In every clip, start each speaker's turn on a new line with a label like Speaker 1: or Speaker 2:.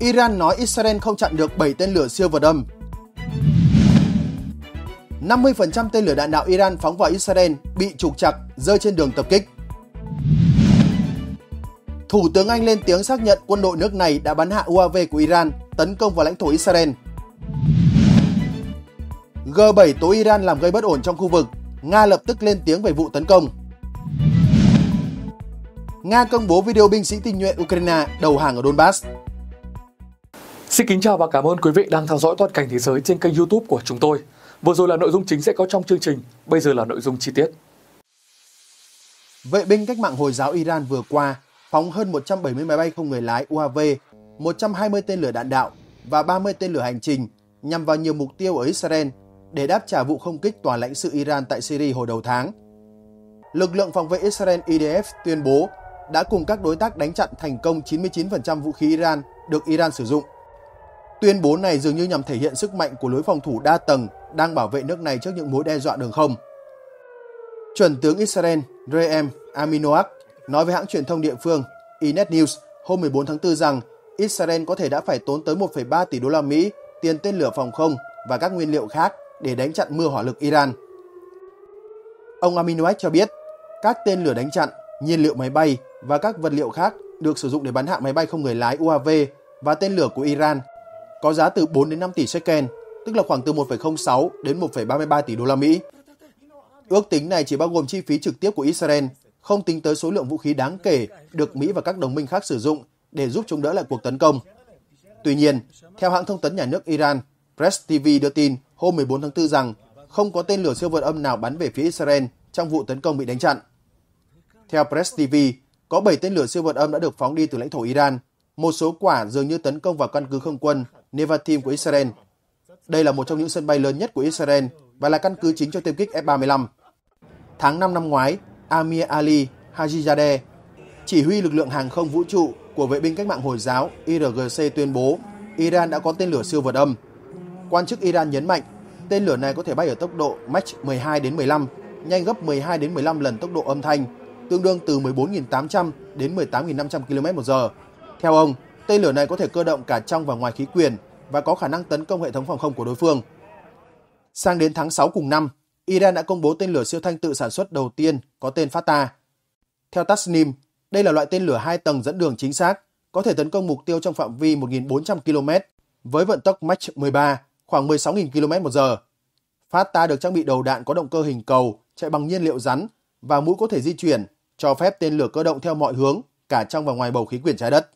Speaker 1: Iran nói Israel không chặn được 7 tên lửa siêu vật âm. 50% tên lửa đạn đạo Iran phóng vào Israel bị trục chặt, rơi trên đường tập kích. Thủ tướng Anh lên tiếng xác nhận quân đội nước này đã bắn hạ UAV của Iran tấn công vào lãnh thổ Israel. G7 tố Iran làm gây bất ổn trong khu vực, Nga lập tức lên tiếng về vụ tấn công. Nga công bố video binh sĩ tinh nhuệ Ukraine đầu hàng ở Donbass. Xin kính chào và cảm ơn quý vị đang theo dõi toàn cảnh thế giới trên kênh YouTube của chúng tôi. Vừa rồi là nội dung chính sẽ có trong chương trình, bây giờ là nội dung chi tiết. Vệ binh cách mạng Hồi giáo Iran vừa qua phóng hơn 170 máy bay không người lái UAV, 120 tên lửa đạn đạo và 30 tên lửa hành trình nhằm vào nhiều mục tiêu ở Israel để đáp trả vụ không kích tòa lãnh sự Iran tại Syria hồi đầu tháng. Lực lượng phòng vệ Israel IDF tuyên bố đã cùng các đối tác đánh chặn thành công 99% vũ khí Iran được Iran sử dụng Tuyên bố này dường như nhằm thể hiện sức mạnh của lối phòng thủ đa tầng đang bảo vệ nước này trước những mối đe dọa đường không. Chuẩn tướng Israel Reem Aminoak nói với hãng truyền thông địa phương Inet e News hôm 14 tháng 4 rằng Israel có thể đã phải tốn tới 1,3 tỷ đô la Mỹ tiền tên lửa phòng không và các nguyên liệu khác để đánh chặn mưa hỏa lực Iran. Ông Aminoak cho biết, các tên lửa đánh chặn, nhiên liệu máy bay và các vật liệu khác được sử dụng để bắn hạ máy bay không người lái UAV và tên lửa của Iran có giá từ 4 đến 5 tỷ shekel, tức là khoảng từ 1,06 đến 1,33 tỷ đô la Mỹ. Ước tính này chỉ bao gồm chi phí trực tiếp của Israel, không tính tới số lượng vũ khí đáng kể được Mỹ và các đồng minh khác sử dụng để giúp chống đỡ lại cuộc tấn công. Tuy nhiên, theo hãng thông tấn nhà nước Iran, Press TV đưa tin hôm 14 tháng 4 rằng không có tên lửa siêu vượt âm nào bắn về phía Israel trong vụ tấn công bị đánh chặn. Theo Press TV, có 7 tên lửa siêu vượt âm đã được phóng đi từ lãnh thổ Iran một số quả dường như tấn công vào căn cứ không quân Nevatim của Israel. Đây là một trong những sân bay lớn nhất của Israel và là căn cứ chính cho tiêm kích F-35. Tháng 5 năm ngoái, Amir Ali Hajizadeh, chỉ huy lực lượng hàng không vũ trụ của vệ binh cách mạng Hồi giáo IRGC tuyên bố Iran đã có tên lửa siêu vượt âm. Quan chức Iran nhấn mạnh tên lửa này có thể bay ở tốc độ Mach 12 đến 15, nhanh gấp 12 đến 15 lần tốc độ âm thanh, tương đương từ 14.800 đến 18.500 km một giờ. Theo ông, tên lửa này có thể cơ động cả trong và ngoài khí quyển và có khả năng tấn công hệ thống phòng không của đối phương. Sang đến tháng 6 cùng năm, Iran đã công bố tên lửa siêu thanh tự sản xuất đầu tiên có tên Fatah. Theo Tasnim, đây là loại tên lửa hai tầng dẫn đường chính xác, có thể tấn công mục tiêu trong phạm vi 1.400 km với vận tốc Mach 13, khoảng 16.000 km một giờ. Fatah được trang bị đầu đạn có động cơ hình cầu, chạy bằng nhiên liệu rắn và mũi có thể di chuyển, cho phép tên lửa cơ động theo mọi hướng, cả trong và ngoài bầu khí quyển trái đất.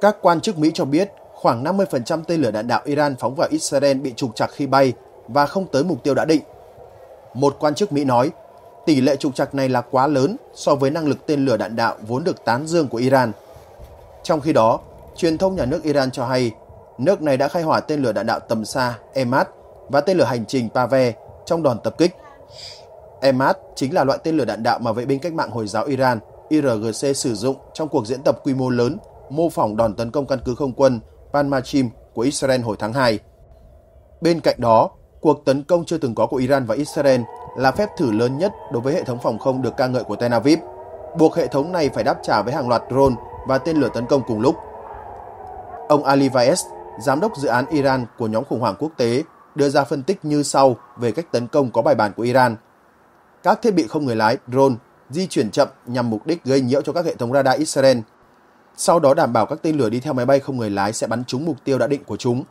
Speaker 1: Các quan chức Mỹ cho biết khoảng 50% tên lửa đạn đạo Iran phóng vào Israel bị trục trặc khi bay và không tới mục tiêu đã định. Một quan chức Mỹ nói, tỷ lệ trục trặc này là quá lớn so với năng lực tên lửa đạn đạo vốn được tán dương của Iran. Trong khi đó, truyền thông nhà nước Iran cho hay nước này đã khai hỏa tên lửa đạn đạo tầm xa EMAT và tên lửa hành trình Pave trong đòn tập kích. EMAT chính là loại tên lửa đạn đạo mà vệ binh cách mạng Hồi giáo Iran IRGC sử dụng trong cuộc diễn tập quy mô lớn mô phỏng đòn tấn công căn cứ không quân Panmachim của Israel hồi tháng 2. Bên cạnh đó, cuộc tấn công chưa từng có của Iran và Israel là phép thử lớn nhất đối với hệ thống phòng không được ca ngợi của Tel Aviv, buộc hệ thống này phải đáp trả với hàng loạt drone và tên lửa tấn công cùng lúc. Ông Ali Vaez, giám đốc dự án Iran của nhóm khủng hoảng quốc tế, đưa ra phân tích như sau về cách tấn công có bài bản của Iran. Các thiết bị không người lái, drone di chuyển chậm nhằm mục đích gây nhiễu cho các hệ thống radar Israel. Sau đó đảm bảo các tên lửa đi theo máy bay không người lái sẽ bắn trúng mục tiêu đã định của chúng.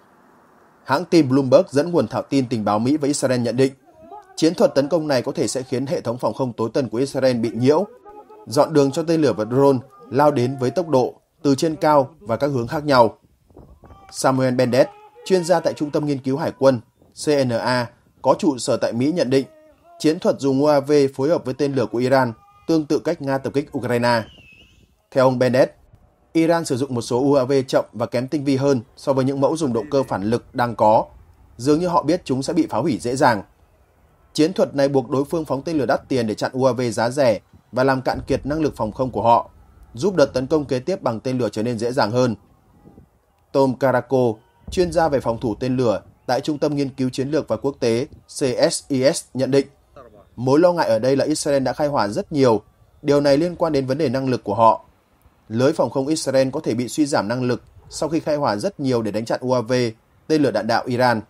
Speaker 1: Hãng tin Bloomberg dẫn nguồn thảo tin tình báo Mỹ và Israel nhận định, chiến thuật tấn công này có thể sẽ khiến hệ thống phòng không tối tân của Israel bị nhiễu, dọn đường cho tên lửa và drone lao đến với tốc độ từ trên cao và các hướng khác nhau. Samuel Bendet, chuyên gia tại Trung tâm Nghiên cứu Hải quân CNA có trụ sở tại Mỹ nhận định chiến thuật dùng UAV phối hợp với tên lửa của Iran tương tự cách Nga tập kích Ukraine. Theo ông Bennett, Iran sử dụng một số UAV chậm và kém tinh vi hơn so với những mẫu dùng động cơ phản lực đang có, dường như họ biết chúng sẽ bị phá hủy dễ dàng. Chiến thuật này buộc đối phương phóng tên lửa đắt tiền để chặn UAV giá rẻ và làm cạn kiệt năng lực phòng không của họ, giúp đợt tấn công kế tiếp bằng tên lửa trở nên dễ dàng hơn. Tom Caraco, chuyên gia về phòng thủ tên lửa tại Trung tâm Nghiên cứu Chiến lược và Quốc tế CSIS nhận định Mối lo ngại ở đây là Israel đã khai hỏa rất nhiều. Điều này liên quan đến vấn đề năng lực của họ. Lưới phòng không Israel có thể bị suy giảm năng lực sau khi khai hỏa rất nhiều để đánh chặn UAV, tên lửa đạn đạo Iran.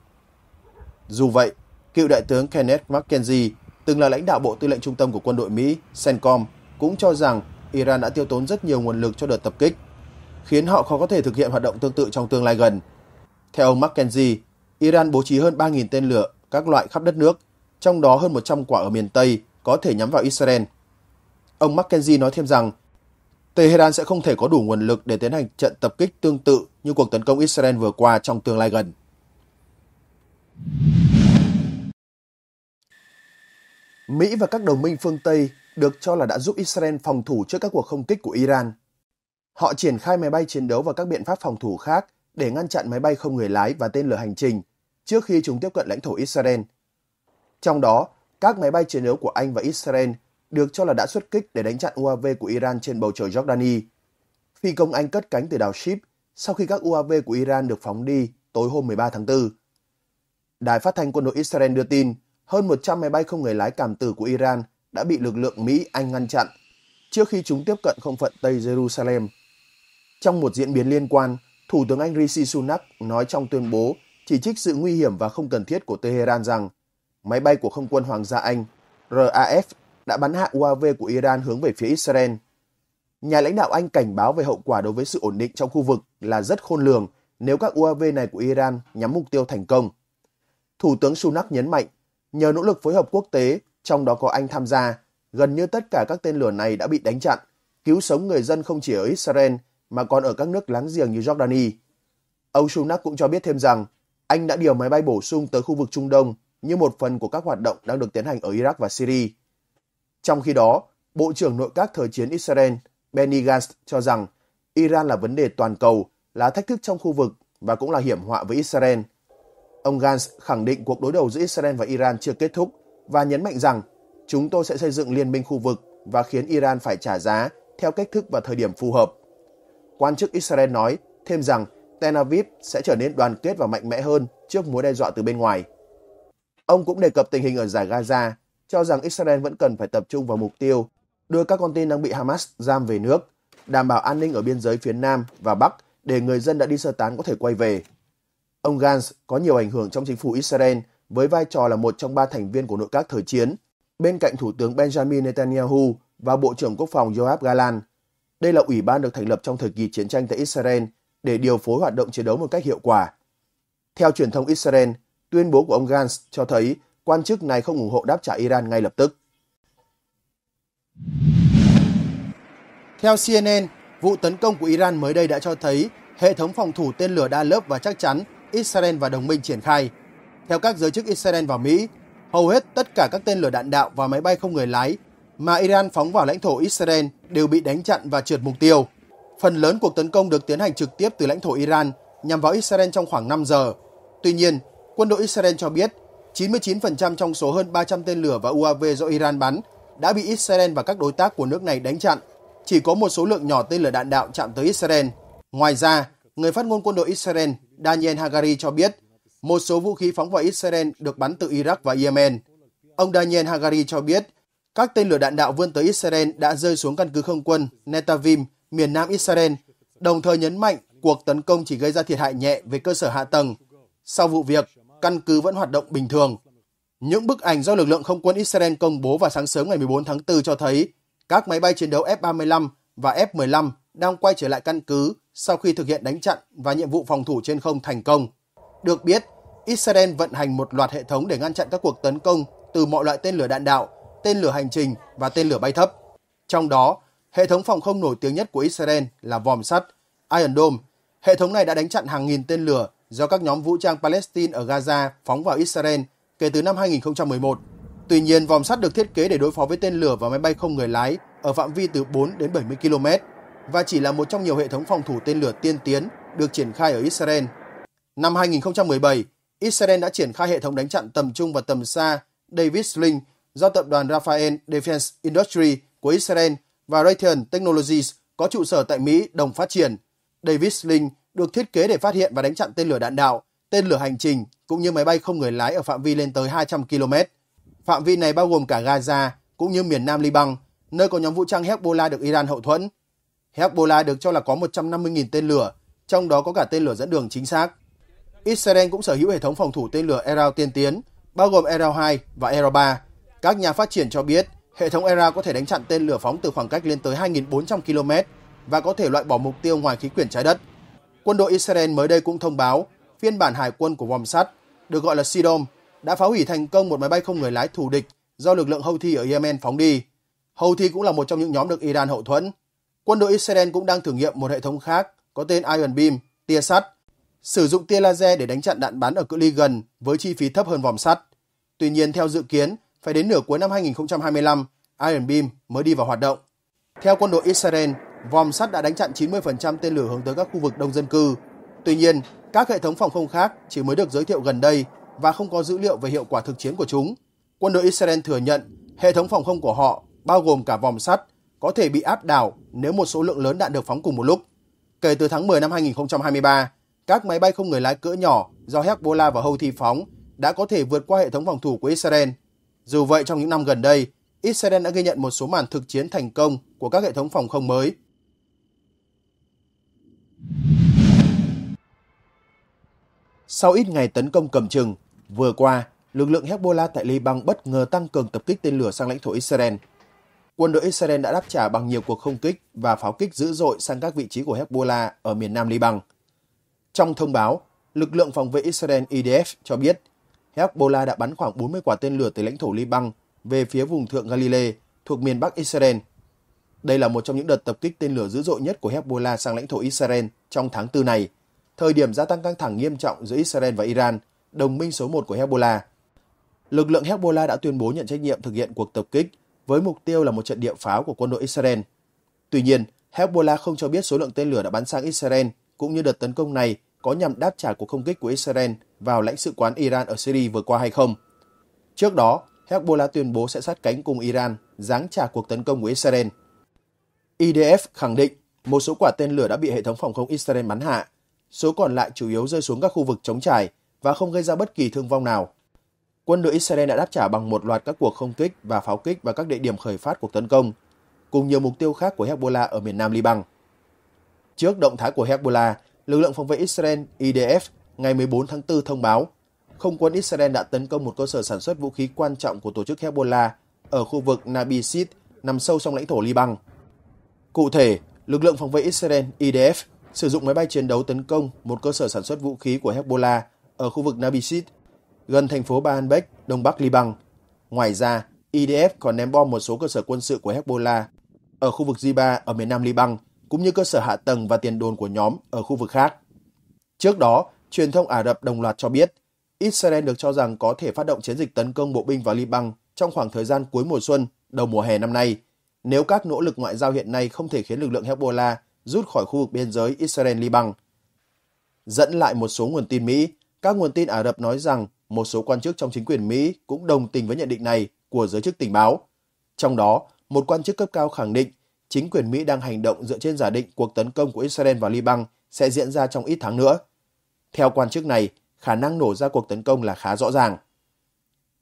Speaker 1: Dù vậy, cựu đại tướng Kenneth McKenzie, từng là lãnh đạo Bộ Tư lệnh Trung tâm của quân đội Mỹ, CENTCOM, cũng cho rằng Iran đã tiêu tốn rất nhiều nguồn lực cho đợt tập kích, khiến họ khó có thể thực hiện hoạt động tương tự trong tương lai gần. Theo ông McKenzie, Iran bố trí hơn 3.000 tên lửa các loại khắp đất nước – trong đó hơn 100 quả ở miền Tây có thể nhắm vào Israel. Ông McKenzie nói thêm rằng, Tehran sẽ không thể có đủ nguồn lực để tiến hành trận tập kích tương tự như cuộc tấn công Israel vừa qua trong tương lai gần. Mỹ và các đồng minh phương Tây được cho là đã giúp Israel phòng thủ trước các cuộc không kích của Iran. Họ triển khai máy bay chiến đấu và các biện pháp phòng thủ khác để ngăn chặn máy bay không người lái và tên lửa hành trình trước khi chúng tiếp cận lãnh thổ Israel – trong đó, các máy bay chiến đấu của Anh và Israel được cho là đã xuất kích để đánh chặn UAV của Iran trên bầu trời Jordani. Phi công Anh cất cánh từ đảo Ship sau khi các UAV của Iran được phóng đi tối hôm 13 tháng 4. Đài phát thanh quân đội Israel đưa tin hơn 100 máy bay không người lái cảm tử của Iran đã bị lực lượng Mỹ Anh ngăn chặn trước khi chúng tiếp cận không phận Tây Jerusalem. Trong một diễn biến liên quan, Thủ tướng Anh Rishi Sunak nói trong tuyên bố chỉ trích sự nguy hiểm và không cần thiết của Tehran rằng – máy bay của không quân Hoàng gia Anh, RAF, đã bắn hạ UAV của Iran hướng về phía Israel. Nhà lãnh đạo Anh cảnh báo về hậu quả đối với sự ổn định trong khu vực là rất khôn lường nếu các UAV này của Iran nhắm mục tiêu thành công. Thủ tướng Sunak nhấn mạnh, nhờ nỗ lực phối hợp quốc tế, trong đó có Anh tham gia, gần như tất cả các tên lửa này đã bị đánh chặn, cứu sống người dân không chỉ ở Israel mà còn ở các nước láng giềng như Jordani. Ông Sunak cũng cho biết thêm rằng, Anh đã điều máy bay bổ sung tới khu vực Trung Đông như một phần của các hoạt động đang được tiến hành ở Iraq và Syria. Trong khi đó, Bộ trưởng Nội các thời chiến Israel Benny Gantz cho rằng Iran là vấn đề toàn cầu, là thách thức trong khu vực và cũng là hiểm họa với Israel. Ông Gantz khẳng định cuộc đối đầu giữa Israel và Iran chưa kết thúc và nhấn mạnh rằng chúng tôi sẽ xây dựng liên minh khu vực và khiến Iran phải trả giá theo cách thức và thời điểm phù hợp. Quan chức Israel nói thêm rằng Tel Aviv sẽ trở nên đoàn kết và mạnh mẽ hơn trước mối đe dọa từ bên ngoài. Ông cũng đề cập tình hình ở giải Gaza, cho rằng Israel vẫn cần phải tập trung vào mục tiêu đưa các con tin đang bị Hamas giam về nước, đảm bảo an ninh ở biên giới phía Nam và Bắc để người dân đã đi sơ tán có thể quay về. Ông Gantz có nhiều ảnh hưởng trong chính phủ Israel với vai trò là một trong ba thành viên của nội các thời chiến, bên cạnh Thủ tướng Benjamin Netanyahu và Bộ trưởng Quốc phòng Yoav Galan. Đây là ủy ban được thành lập trong thời kỳ chiến tranh tại Israel để điều phối hoạt động chiến đấu một cách hiệu quả. Theo truyền thông Israel, Tuyên bố của ông Gantz cho thấy quan chức này không ủng hộ đáp trả Iran ngay lập tức. Theo CNN, vụ tấn công của Iran mới đây đã cho thấy hệ thống phòng thủ tên lửa đa lớp và chắc chắn Israel và đồng minh triển khai. Theo các giới chức Israel và Mỹ, hầu hết tất cả các tên lửa đạn đạo và máy bay không người lái mà Iran phóng vào lãnh thổ Israel đều bị đánh chặn và trượt mục tiêu. Phần lớn cuộc tấn công được tiến hành trực tiếp từ lãnh thổ Iran nhằm vào Israel trong khoảng 5 giờ. Tuy nhiên, quân đội Israel cho biết 99% trong số hơn 300 tên lửa và UAV do Iran bắn đã bị Israel và các đối tác của nước này đánh chặn. Chỉ có một số lượng nhỏ tên lửa đạn đạo chạm tới Israel. Ngoài ra, người phát ngôn quân đội Israel Daniel Hagari cho biết một số vũ khí phóng vào Israel được bắn từ Iraq và Yemen. Ông Daniel Hagari cho biết các tên lửa đạn đạo vươn tới Israel đã rơi xuống căn cứ không quân Netavim, miền nam Israel, đồng thời nhấn mạnh cuộc tấn công chỉ gây ra thiệt hại nhẹ về cơ sở hạ tầng. Sau vụ việc, căn cứ vẫn hoạt động bình thường. Những bức ảnh do lực lượng không quân Israel công bố vào sáng sớm ngày 14 tháng 4 cho thấy các máy bay chiến đấu F-35 và F-15 đang quay trở lại căn cứ sau khi thực hiện đánh chặn và nhiệm vụ phòng thủ trên không thành công. Được biết, Israel vận hành một loạt hệ thống để ngăn chặn các cuộc tấn công từ mọi loại tên lửa đạn đạo, tên lửa hành trình và tên lửa bay thấp. Trong đó, hệ thống phòng không nổi tiếng nhất của Israel là vòm sắt Iron Dome. Hệ thống này đã đánh chặn hàng nghìn tên lửa do các nhóm vũ trang Palestine ở Gaza phóng vào Israel kể từ năm 2011. Tuy nhiên, vòng sắt được thiết kế để đối phó với tên lửa và máy bay không người lái ở phạm vi từ 4 đến 70 km và chỉ là một trong nhiều hệ thống phòng thủ tên lửa tiên tiến được triển khai ở Israel. Năm 2017, Israel đã triển khai hệ thống đánh chặn tầm trung và tầm xa David Sling do tập đoàn Rafael Defense Industry của Israel và Raytheon Technologies có trụ sở tại Mỹ đồng phát triển. David Sling được thiết kế để phát hiện và đánh chặn tên lửa đạn đạo, tên lửa hành trình cũng như máy bay không người lái ở phạm vi lên tới 200 km. Phạm vi này bao gồm cả Gaza cũng như miền Nam Liban, nơi có nhóm vũ trang Hezbollah được Iran hậu thuẫn. Hezbollah được cho là có 150.000 tên lửa, trong đó có cả tên lửa dẫn đường chính xác. Israel cũng sở hữu hệ thống phòng thủ tên lửa Erao tiên tiến, bao gồm Erao 2 và Erao 3. Các nhà phát triển cho biết, hệ thống Erao có thể đánh chặn tên lửa phóng từ khoảng cách lên tới 2.400 km và có thể loại bỏ mục tiêu ngoài khí quyển trái đất. Quân đội Israel mới đây cũng thông báo phiên bản hải quân của vòm sắt, được gọi là Sidom, đã phá hủy thành công một máy bay không người lái thù địch do lực lượng Houthi ở Yemen phóng đi. Houthi cũng là một trong những nhóm được Iran hậu thuẫn. Quân đội Israel cũng đang thử nghiệm một hệ thống khác có tên Iron Beam, tia sắt, sử dụng tia laser để đánh chặn đạn bắn ở cự ly gần với chi phí thấp hơn vòm sắt. Tuy nhiên, theo dự kiến, phải đến nửa cuối năm 2025, Iron Beam mới đi vào hoạt động. Theo quân đội Israel, Vòm sắt đã đánh chặn 90% tên lửa hướng tới các khu vực đông dân cư. Tuy nhiên, các hệ thống phòng không khác chỉ mới được giới thiệu gần đây và không có dữ liệu về hiệu quả thực chiến của chúng. Quân đội Israel thừa nhận hệ thống phòng không của họ, bao gồm cả vòm sắt, có thể bị áp đảo nếu một số lượng lớn đạn được phóng cùng một lúc. Kể từ tháng 10 năm 2023, các máy bay không người lái cỡ nhỏ do Hezbollah và Houthi phóng đã có thể vượt qua hệ thống phòng thủ của Israel. Dù vậy, trong những năm gần đây, Israel đã ghi nhận một số màn thực chiến thành công của các hệ thống phòng không mới Sau ít ngày tấn công cầm chừng, vừa qua, lực lượng Hezbollah tại Liban bất ngờ tăng cường tập kích tên lửa sang lãnh thổ Israel. Quân đội Israel đã đáp trả bằng nhiều cuộc không kích và pháo kích dữ dội sang các vị trí của Hezbollah ở miền nam Liban. Trong thông báo, lực lượng phòng vệ Israel IDF cho biết Hezbollah đã bắn khoảng 40 quả tên lửa từ lãnh thổ Liban về phía vùng thượng Galilee thuộc miền bắc Israel. Đây là một trong những đợt tập kích tên lửa dữ dội nhất của Hezbollah sang lãnh thổ Israel trong tháng 4 này – thời điểm gia tăng căng thẳng nghiêm trọng giữa Israel và Iran, đồng minh số 1 của Hezbollah. Lực lượng Hezbollah đã tuyên bố nhận trách nhiệm thực hiện cuộc tập kích với mục tiêu là một trận địa pháo của quân đội Israel. Tuy nhiên, Hezbollah không cho biết số lượng tên lửa đã bắn sang Israel cũng như đợt tấn công này có nhằm đáp trả cuộc không kích của Israel vào lãnh sự quán Iran ở Syria vừa qua hay không. Trước đó, Hezbollah tuyên bố sẽ sát cánh cùng Iran giáng trả cuộc tấn công của Israel. IDF khẳng định một số quả tên lửa đã bị hệ thống phòng không Israel bắn hạ số còn lại chủ yếu rơi xuống các khu vực chống trải và không gây ra bất kỳ thương vong nào. Quân đội Israel đã đáp trả bằng một loạt các cuộc không kích và pháo kích vào các địa điểm khởi phát cuộc tấn công, cùng nhiều mục tiêu khác của Hezbollah ở miền nam Liban. Trước động thái của Hezbollah, lực lượng phòng vệ Israel IDF ngày 14 tháng 4 thông báo không quân Israel đã tấn công một cơ sở sản xuất vũ khí quan trọng của tổ chức Hezbollah ở khu vực Nabisid nằm sâu trong lãnh thổ Liban. Cụ thể, lực lượng phòng vệ Israel IDF sử dụng máy bay chiến đấu tấn công một cơ sở sản xuất vũ khí của Hezbollah ở khu vực Nabisid, gần thành phố Baalbek, đông bắc Liban. Ngoài ra, IDF e còn ném bom một số cơ sở quân sự của Hezbollah ở khu vực Ziba ở miền nam Liban, cũng như cơ sở hạ tầng và tiền đồn của nhóm ở khu vực khác. Trước đó, truyền thông Ả Rập đồng loạt cho biết, Israel được cho rằng có thể phát động chiến dịch tấn công bộ binh vào Liban trong khoảng thời gian cuối mùa xuân, đầu mùa hè năm nay, nếu các nỗ lực ngoại giao hiện nay không thể khiến lực lượng Hezbollah rút khỏi khu vực biên giới Israel-Liban. Dẫn lại một số nguồn tin Mỹ, các nguồn tin Ả Rập nói rằng một số quan chức trong chính quyền Mỹ cũng đồng tình với nhận định này của giới chức tình báo. Trong đó, một quan chức cấp cao khẳng định chính quyền Mỹ đang hành động dựa trên giả định cuộc tấn công của Israel vào Liban sẽ diễn ra trong ít tháng nữa. Theo quan chức này, khả năng nổ ra cuộc tấn công là khá rõ ràng.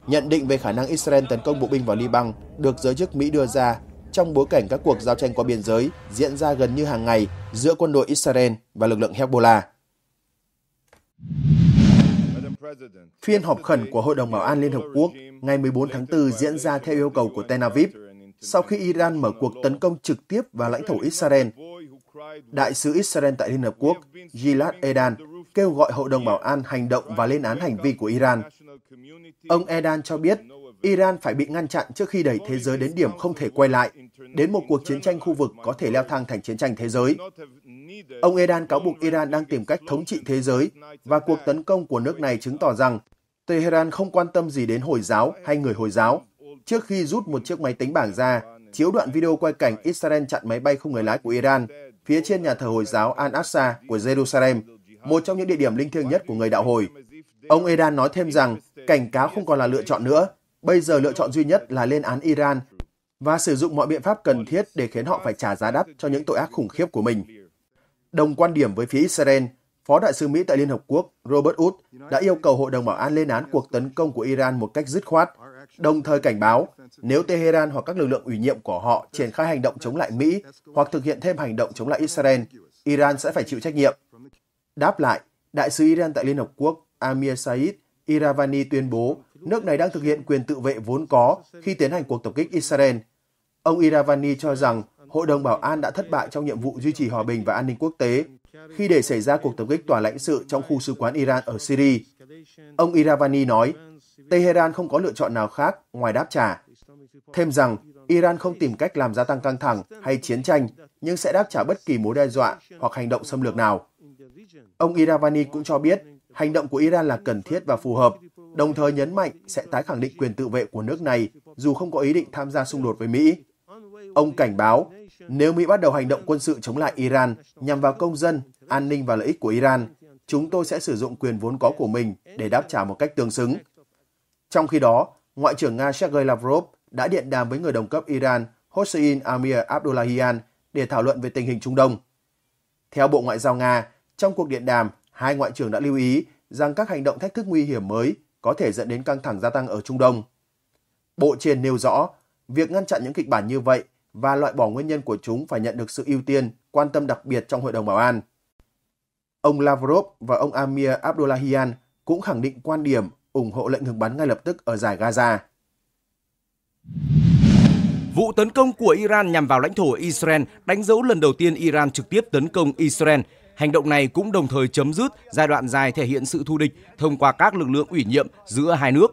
Speaker 1: Nhận định về khả năng Israel tấn công bộ binh vào Liban được giới chức Mỹ đưa ra trong bối cảnh các cuộc giao tranh qua biên giới diễn ra gần như hàng ngày giữa quân đội Israel và lực lượng Hezbollah. Phiên họp khẩn của Hội đồng Bảo an Liên Hợp Quốc ngày 14 tháng 4 diễn ra theo yêu cầu của Tel Aviv sau khi Iran mở cuộc tấn công trực tiếp vào lãnh thổ Israel. Đại sứ Israel tại Liên Hợp Quốc Gilad Edan kêu gọi Hội đồng Bảo an hành động và lên án hành vi của Iran. Ông Edan cho biết Iran phải bị ngăn chặn trước khi đẩy thế giới đến điểm không thể quay lại đến một cuộc chiến tranh khu vực có thể leo thang thành chiến tranh thế giới. Ông Erdan cáo buộc Iran đang tìm cách thống trị thế giới và cuộc tấn công của nước này chứng tỏ rằng Tehran không quan tâm gì đến Hồi giáo hay người Hồi giáo trước khi rút một chiếc máy tính bảng ra, chiếu đoạn video quay cảnh Israel chặn máy bay không người lái của Iran phía trên nhà thờ Hồi giáo Al-Aqsa của Jerusalem, một trong những địa điểm linh thiêng nhất của người đạo hồi. Ông Edan nói thêm rằng cảnh cáo không còn là lựa chọn nữa, bây giờ lựa chọn duy nhất là lên án Iran và sử dụng mọi biện pháp cần thiết để khiến họ phải trả giá đắt cho những tội ác khủng khiếp của mình. Đồng quan điểm với phía Israel, Phó Đại sứ Mỹ tại Liên Hợp Quốc Robert Wood đã yêu cầu Hội đồng Bảo an lên án cuộc tấn công của Iran một cách dứt khoát, đồng thời cảnh báo nếu Tehran hoặc các lực lượng ủy nhiệm của họ triển khai hành động chống lại Mỹ hoặc thực hiện thêm hành động chống lại Israel, Iran sẽ phải chịu trách nhiệm. Đáp lại, Đại sứ Iran tại Liên Hợp Quốc Amir Said Iravani tuyên bố nước này đang thực hiện quyền tự vệ vốn có khi tiến hành cuộc tập kích Israel – Ông Iravani cho rằng Hội đồng Bảo an đã thất bại trong nhiệm vụ duy trì hòa bình và an ninh quốc tế khi để xảy ra cuộc tập kích tòa lãnh sự trong khu sứ quán Iran ở Syria. Ông Iravani nói, Tehran không có lựa chọn nào khác ngoài đáp trả. Thêm rằng, Iran không tìm cách làm gia tăng căng thẳng hay chiến tranh, nhưng sẽ đáp trả bất kỳ mối đe dọa hoặc hành động xâm lược nào. Ông Iravani cũng cho biết, hành động của Iran là cần thiết và phù hợp, đồng thời nhấn mạnh sẽ tái khẳng định quyền tự vệ của nước này dù không có ý định tham gia xung đột với Mỹ. Ông cảnh báo, nếu Mỹ bắt đầu hành động quân sự chống lại Iran nhằm vào công dân, an ninh và lợi ích của Iran, chúng tôi sẽ sử dụng quyền vốn có của mình để đáp trả một cách tương xứng. Trong khi đó, Ngoại trưởng Nga Sergei Lavrov đã điện đàm với người đồng cấp Iran Hossein Amir Abdullahian để thảo luận về tình hình Trung Đông. Theo Bộ Ngoại giao Nga, trong cuộc điện đàm, hai ngoại trưởng đã lưu ý rằng các hành động thách thức nguy hiểm mới có thể dẫn đến căng thẳng gia tăng ở Trung Đông. Bộ trên nêu rõ, việc ngăn chặn những kịch bản như vậy và loại bỏ nguyên nhân của chúng phải nhận được sự ưu tiên, quan tâm đặc biệt trong Hội đồng Bảo an. Ông Lavrov và ông Amir Abdullahian cũng khẳng định quan điểm ủng hộ lệnh ngừng bắn ngay lập tức ở giải Gaza.
Speaker 2: Vụ tấn công của Iran nhằm vào lãnh thổ Israel đánh dấu lần đầu tiên Iran trực tiếp tấn công Israel. Hành động này cũng đồng thời chấm dứt giai đoạn dài thể hiện sự thù địch thông qua các lực lượng ủy nhiệm giữa hai nước.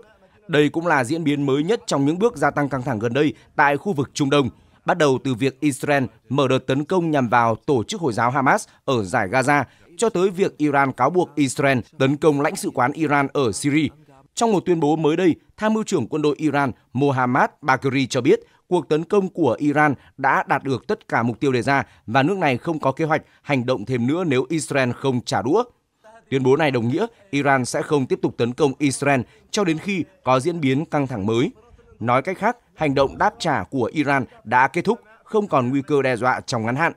Speaker 2: Đây cũng là diễn biến mới nhất trong những bước gia tăng căng thẳng gần đây tại khu vực Trung Đông bắt đầu từ việc Israel mở đợt tấn công nhằm vào tổ chức Hồi giáo Hamas ở giải Gaza cho tới việc Iran cáo buộc Israel tấn công lãnh sự quán Iran ở Syria. Trong một tuyên bố mới đây, Tham mưu trưởng quân đội Iran Mohammad Bakri cho biết cuộc tấn công của Iran đã đạt được tất cả mục tiêu đề ra và nước này không có kế hoạch hành động thêm nữa nếu Israel không trả đũa. Tuyên bố này đồng nghĩa Iran sẽ không tiếp tục tấn công Israel cho đến khi có diễn biến căng thẳng mới. Nói cách khác, hành động đáp trả của Iran đã kết thúc, không còn nguy cơ đe dọa trong ngắn hạn.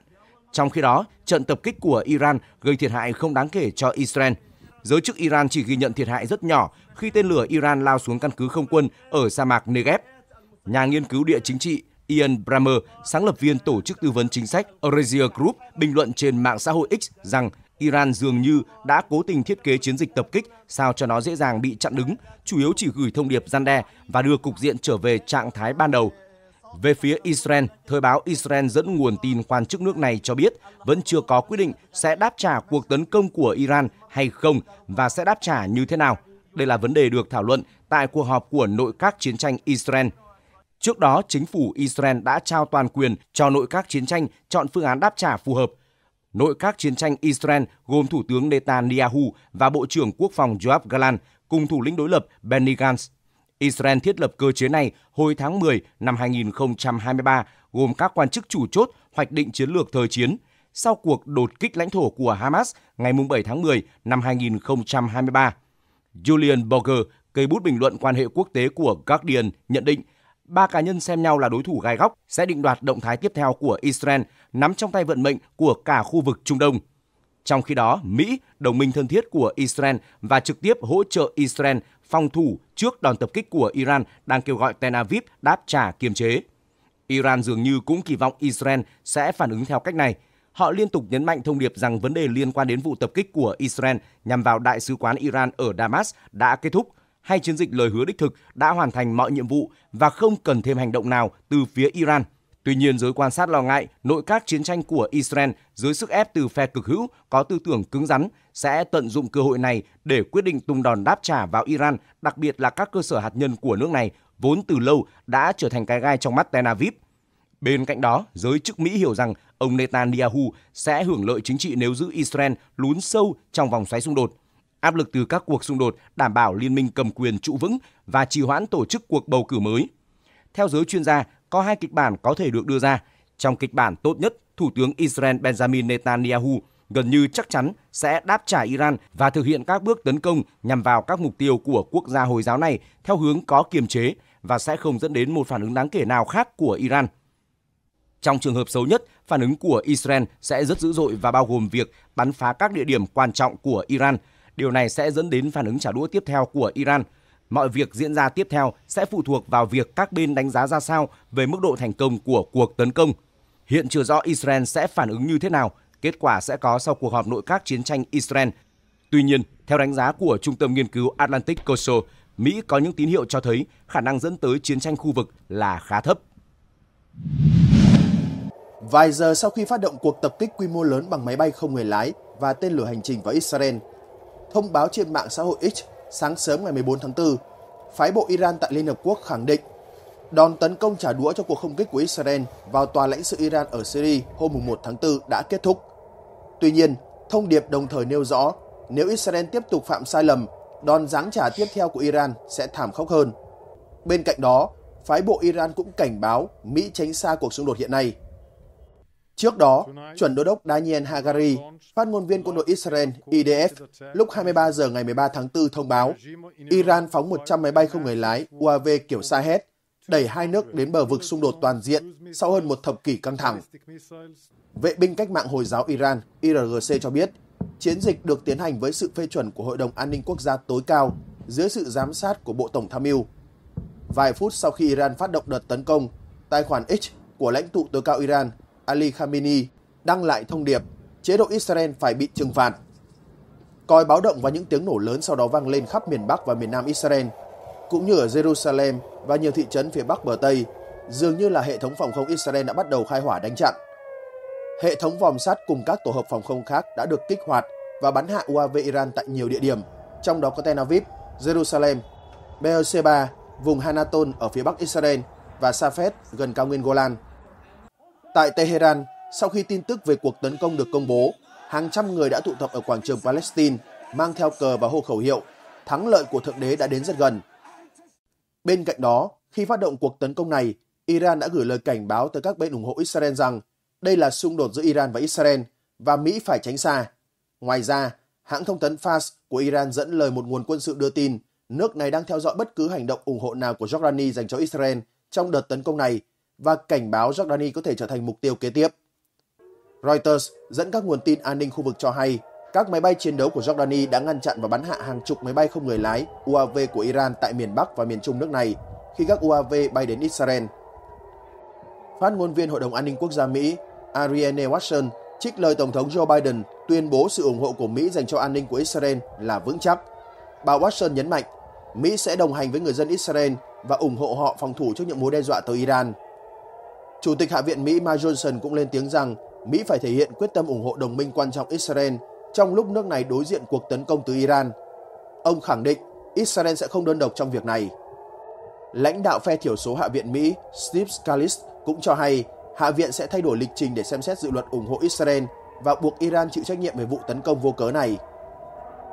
Speaker 2: Trong khi đó, trận tập kích của Iran gây thiệt hại không đáng kể cho Israel. Giới chức Iran chỉ ghi nhận thiệt hại rất nhỏ khi tên lửa Iran lao xuống căn cứ không quân ở sa mạc Negev. Nhà nghiên cứu địa chính trị Ian Bramer, sáng lập viên tổ chức tư vấn chính sách Eurasia Group, bình luận trên mạng xã hội X rằng Iran dường như đã cố tình thiết kế chiến dịch tập kích sao cho nó dễ dàng bị chặn đứng, chủ yếu chỉ gửi thông điệp gian đe và đưa cục diện trở về trạng thái ban đầu. Về phía Israel, thời báo Israel dẫn nguồn tin quan chức nước này cho biết vẫn chưa có quyết định sẽ đáp trả cuộc tấn công của Iran hay không và sẽ đáp trả như thế nào. Đây là vấn đề được thảo luận tại cuộc họp của nội các chiến tranh Israel. Trước đó, chính phủ Israel đã trao toàn quyền cho nội các chiến tranh chọn phương án đáp trả phù hợp nội các chiến tranh Israel gồm Thủ tướng Netanyahu và Bộ trưởng Quốc phòng Yoav Gallant cùng thủ lĩnh đối lập Benny Gantz. Israel thiết lập cơ chế này hồi tháng 10 năm 2023, gồm các quan chức chủ chốt hoạch định chiến lược thời chiến. Sau cuộc đột kích lãnh thổ của Hamas ngày 7 tháng 10 năm 2023, Julian Borger, cây bút bình luận quan hệ quốc tế của Guardian nhận định ba cá nhân xem nhau là đối thủ gai góc sẽ định đoạt động thái tiếp theo của Israel nắm trong tay vận mệnh của cả khu vực Trung Đông. Trong khi đó, Mỹ, đồng minh thân thiết của Israel và trực tiếp hỗ trợ Israel phòng thủ trước đòn tập kích của Iran đang kêu gọi Tel Aviv đáp trả kiềm chế. Iran dường như cũng kỳ vọng Israel sẽ phản ứng theo cách này. Họ liên tục nhấn mạnh thông điệp rằng vấn đề liên quan đến vụ tập kích của Israel nhằm vào đại sứ quán Iran ở Damas đã kết thúc hay chiến dịch lời hứa đích thực đã hoàn thành mọi nhiệm vụ và không cần thêm hành động nào từ phía Iran. Tuy nhiên, giới quan sát lo ngại nội các chiến tranh của Israel dưới sức ép từ phe cực hữu có tư tưởng cứng rắn sẽ tận dụng cơ hội này để quyết định tung đòn đáp trả vào Iran, đặc biệt là các cơ sở hạt nhân của nước này vốn từ lâu đã trở thành cái gai trong mắt Tel Aviv. Bên cạnh đó, giới chức Mỹ hiểu rằng ông Netanyahu sẽ hưởng lợi chính trị nếu giữ Israel lún sâu trong vòng xoáy xung đột áp lực từ các cuộc xung đột đảm bảo liên minh cầm quyền trụ vững và trì hoãn tổ chức cuộc bầu cử mới. Theo giới chuyên gia, có hai kịch bản có thể được đưa ra. Trong kịch bản tốt nhất, Thủ tướng Israel Benjamin Netanyahu gần như chắc chắn sẽ đáp trả Iran và thực hiện các bước tấn công nhằm vào các mục tiêu của quốc gia Hồi giáo này theo hướng có kiềm chế và sẽ không dẫn đến một phản ứng đáng kể nào khác của Iran. Trong trường hợp xấu nhất, phản ứng của Israel sẽ rất dữ dội và bao gồm việc bắn phá các địa điểm quan trọng của Iran – Điều này sẽ dẫn đến phản ứng trả đũa tiếp theo của Iran. Mọi việc diễn ra tiếp theo sẽ phụ thuộc vào việc các bên đánh giá ra sao về mức độ thành công của cuộc tấn công. Hiện chưa rõ Israel sẽ phản ứng như thế nào, kết quả sẽ có sau cuộc họp nội các chiến tranh Israel. Tuy nhiên, theo đánh giá của Trung tâm Nghiên cứu Atlantic Council, Mỹ có những tín hiệu cho thấy khả năng dẫn tới chiến tranh khu vực là khá thấp.
Speaker 1: Vài giờ sau khi phát động cuộc tập kích quy mô lớn bằng máy bay không người lái và tên lửa hành trình vào Israel, Thông báo trên mạng xã hội X sáng sớm ngày 14 tháng 4, phái bộ Iran tại Liên Hợp Quốc khẳng định đòn tấn công trả đũa cho cuộc không kích của Israel vào tòa lãnh sự Iran ở Syria hôm 1 tháng 4 đã kết thúc. Tuy nhiên, thông điệp đồng thời nêu rõ nếu Israel tiếp tục phạm sai lầm, đòn giáng trả tiếp theo của Iran sẽ thảm khốc hơn. Bên cạnh đó, phái bộ Iran cũng cảnh báo Mỹ tránh xa cuộc xung đột hiện nay. Trước đó, chuẩn đô đốc Daniel Hagari, phát ngôn viên quân đội Israel IDF, lúc 23 giờ ngày 13 tháng 4 thông báo Iran phóng 100 máy bay không người lái UAV kiểu Sahed, đẩy hai nước đến bờ vực xung đột toàn diện sau hơn một thập kỷ căng thẳng. Vệ binh cách mạng Hồi giáo Iran IRGC cho biết, chiến dịch được tiến hành với sự phê chuẩn của Hội đồng An ninh Quốc gia tối cao dưới sự giám sát của Bộ Tổng Tham mưu. Vài phút sau khi Iran phát động đợt tấn công, tài khoản X của lãnh tụ tối cao Iran Ali Khamenei đăng lại thông điệp chế độ Israel phải bị trừng phạt. Còi báo động và những tiếng nổ lớn sau đó vang lên khắp miền Bắc và miền Nam Israel, cũng như ở Jerusalem và nhiều thị trấn phía Bắc bờ Tây, dường như là hệ thống phòng không Israel đã bắt đầu khai hỏa đánh chặn. Hệ thống vòm sắt cùng các tổ hợp phòng không khác đã được kích hoạt và bắn hạ UAV Iran tại nhiều địa điểm, trong đó có Tel Aviv, Jerusalem, Beersheba, vùng Hanaton ở phía bắc Israel và Safed gần cao nguyên Golan. Tại Tehran, sau khi tin tức về cuộc tấn công được công bố, hàng trăm người đã tụ tập ở quảng trường Palestine, mang theo cờ và hô khẩu hiệu, thắng lợi của Thượng đế đã đến rất gần. Bên cạnh đó, khi phát động cuộc tấn công này, Iran đã gửi lời cảnh báo tới các bên ủng hộ Israel rằng đây là xung đột giữa Iran và Israel và Mỹ phải tránh xa. Ngoài ra, hãng thông tấn Fars của Iran dẫn lời một nguồn quân sự đưa tin nước này đang theo dõi bất cứ hành động ủng hộ nào của Jordani dành cho Israel trong đợt tấn công này và cảnh báo Jordani có thể trở thành mục tiêu kế tiếp. Reuters dẫn các nguồn tin an ninh khu vực cho hay các máy bay chiến đấu của Jordani đã ngăn chặn và bắn hạ hàng chục máy bay không người lái UAV của Iran tại miền Bắc và miền Trung nước này khi các UAV bay đến Israel. Phát ngôn viên Hội đồng An ninh Quốc gia Mỹ Ariane Watson trích lời Tổng thống Joe Biden tuyên bố sự ủng hộ của Mỹ dành cho an ninh của Israel là vững chắc. Bà Watson nhấn mạnh, Mỹ sẽ đồng hành với người dân Israel và ủng hộ họ phòng thủ trước những mối đe dọa từ Iran. Chủ tịch Hạ viện Mỹ Mike Johnson cũng lên tiếng rằng Mỹ phải thể hiện quyết tâm ủng hộ đồng minh quan trọng Israel trong lúc nước này đối diện cuộc tấn công từ Iran. Ông khẳng định Israel sẽ không đơn độc trong việc này. Lãnh đạo phe thiểu số Hạ viện Mỹ Steve Scalise cũng cho hay Hạ viện sẽ thay đổi lịch trình để xem xét dự luật ủng hộ Israel và buộc Iran chịu trách nhiệm về vụ tấn công vô cớ này.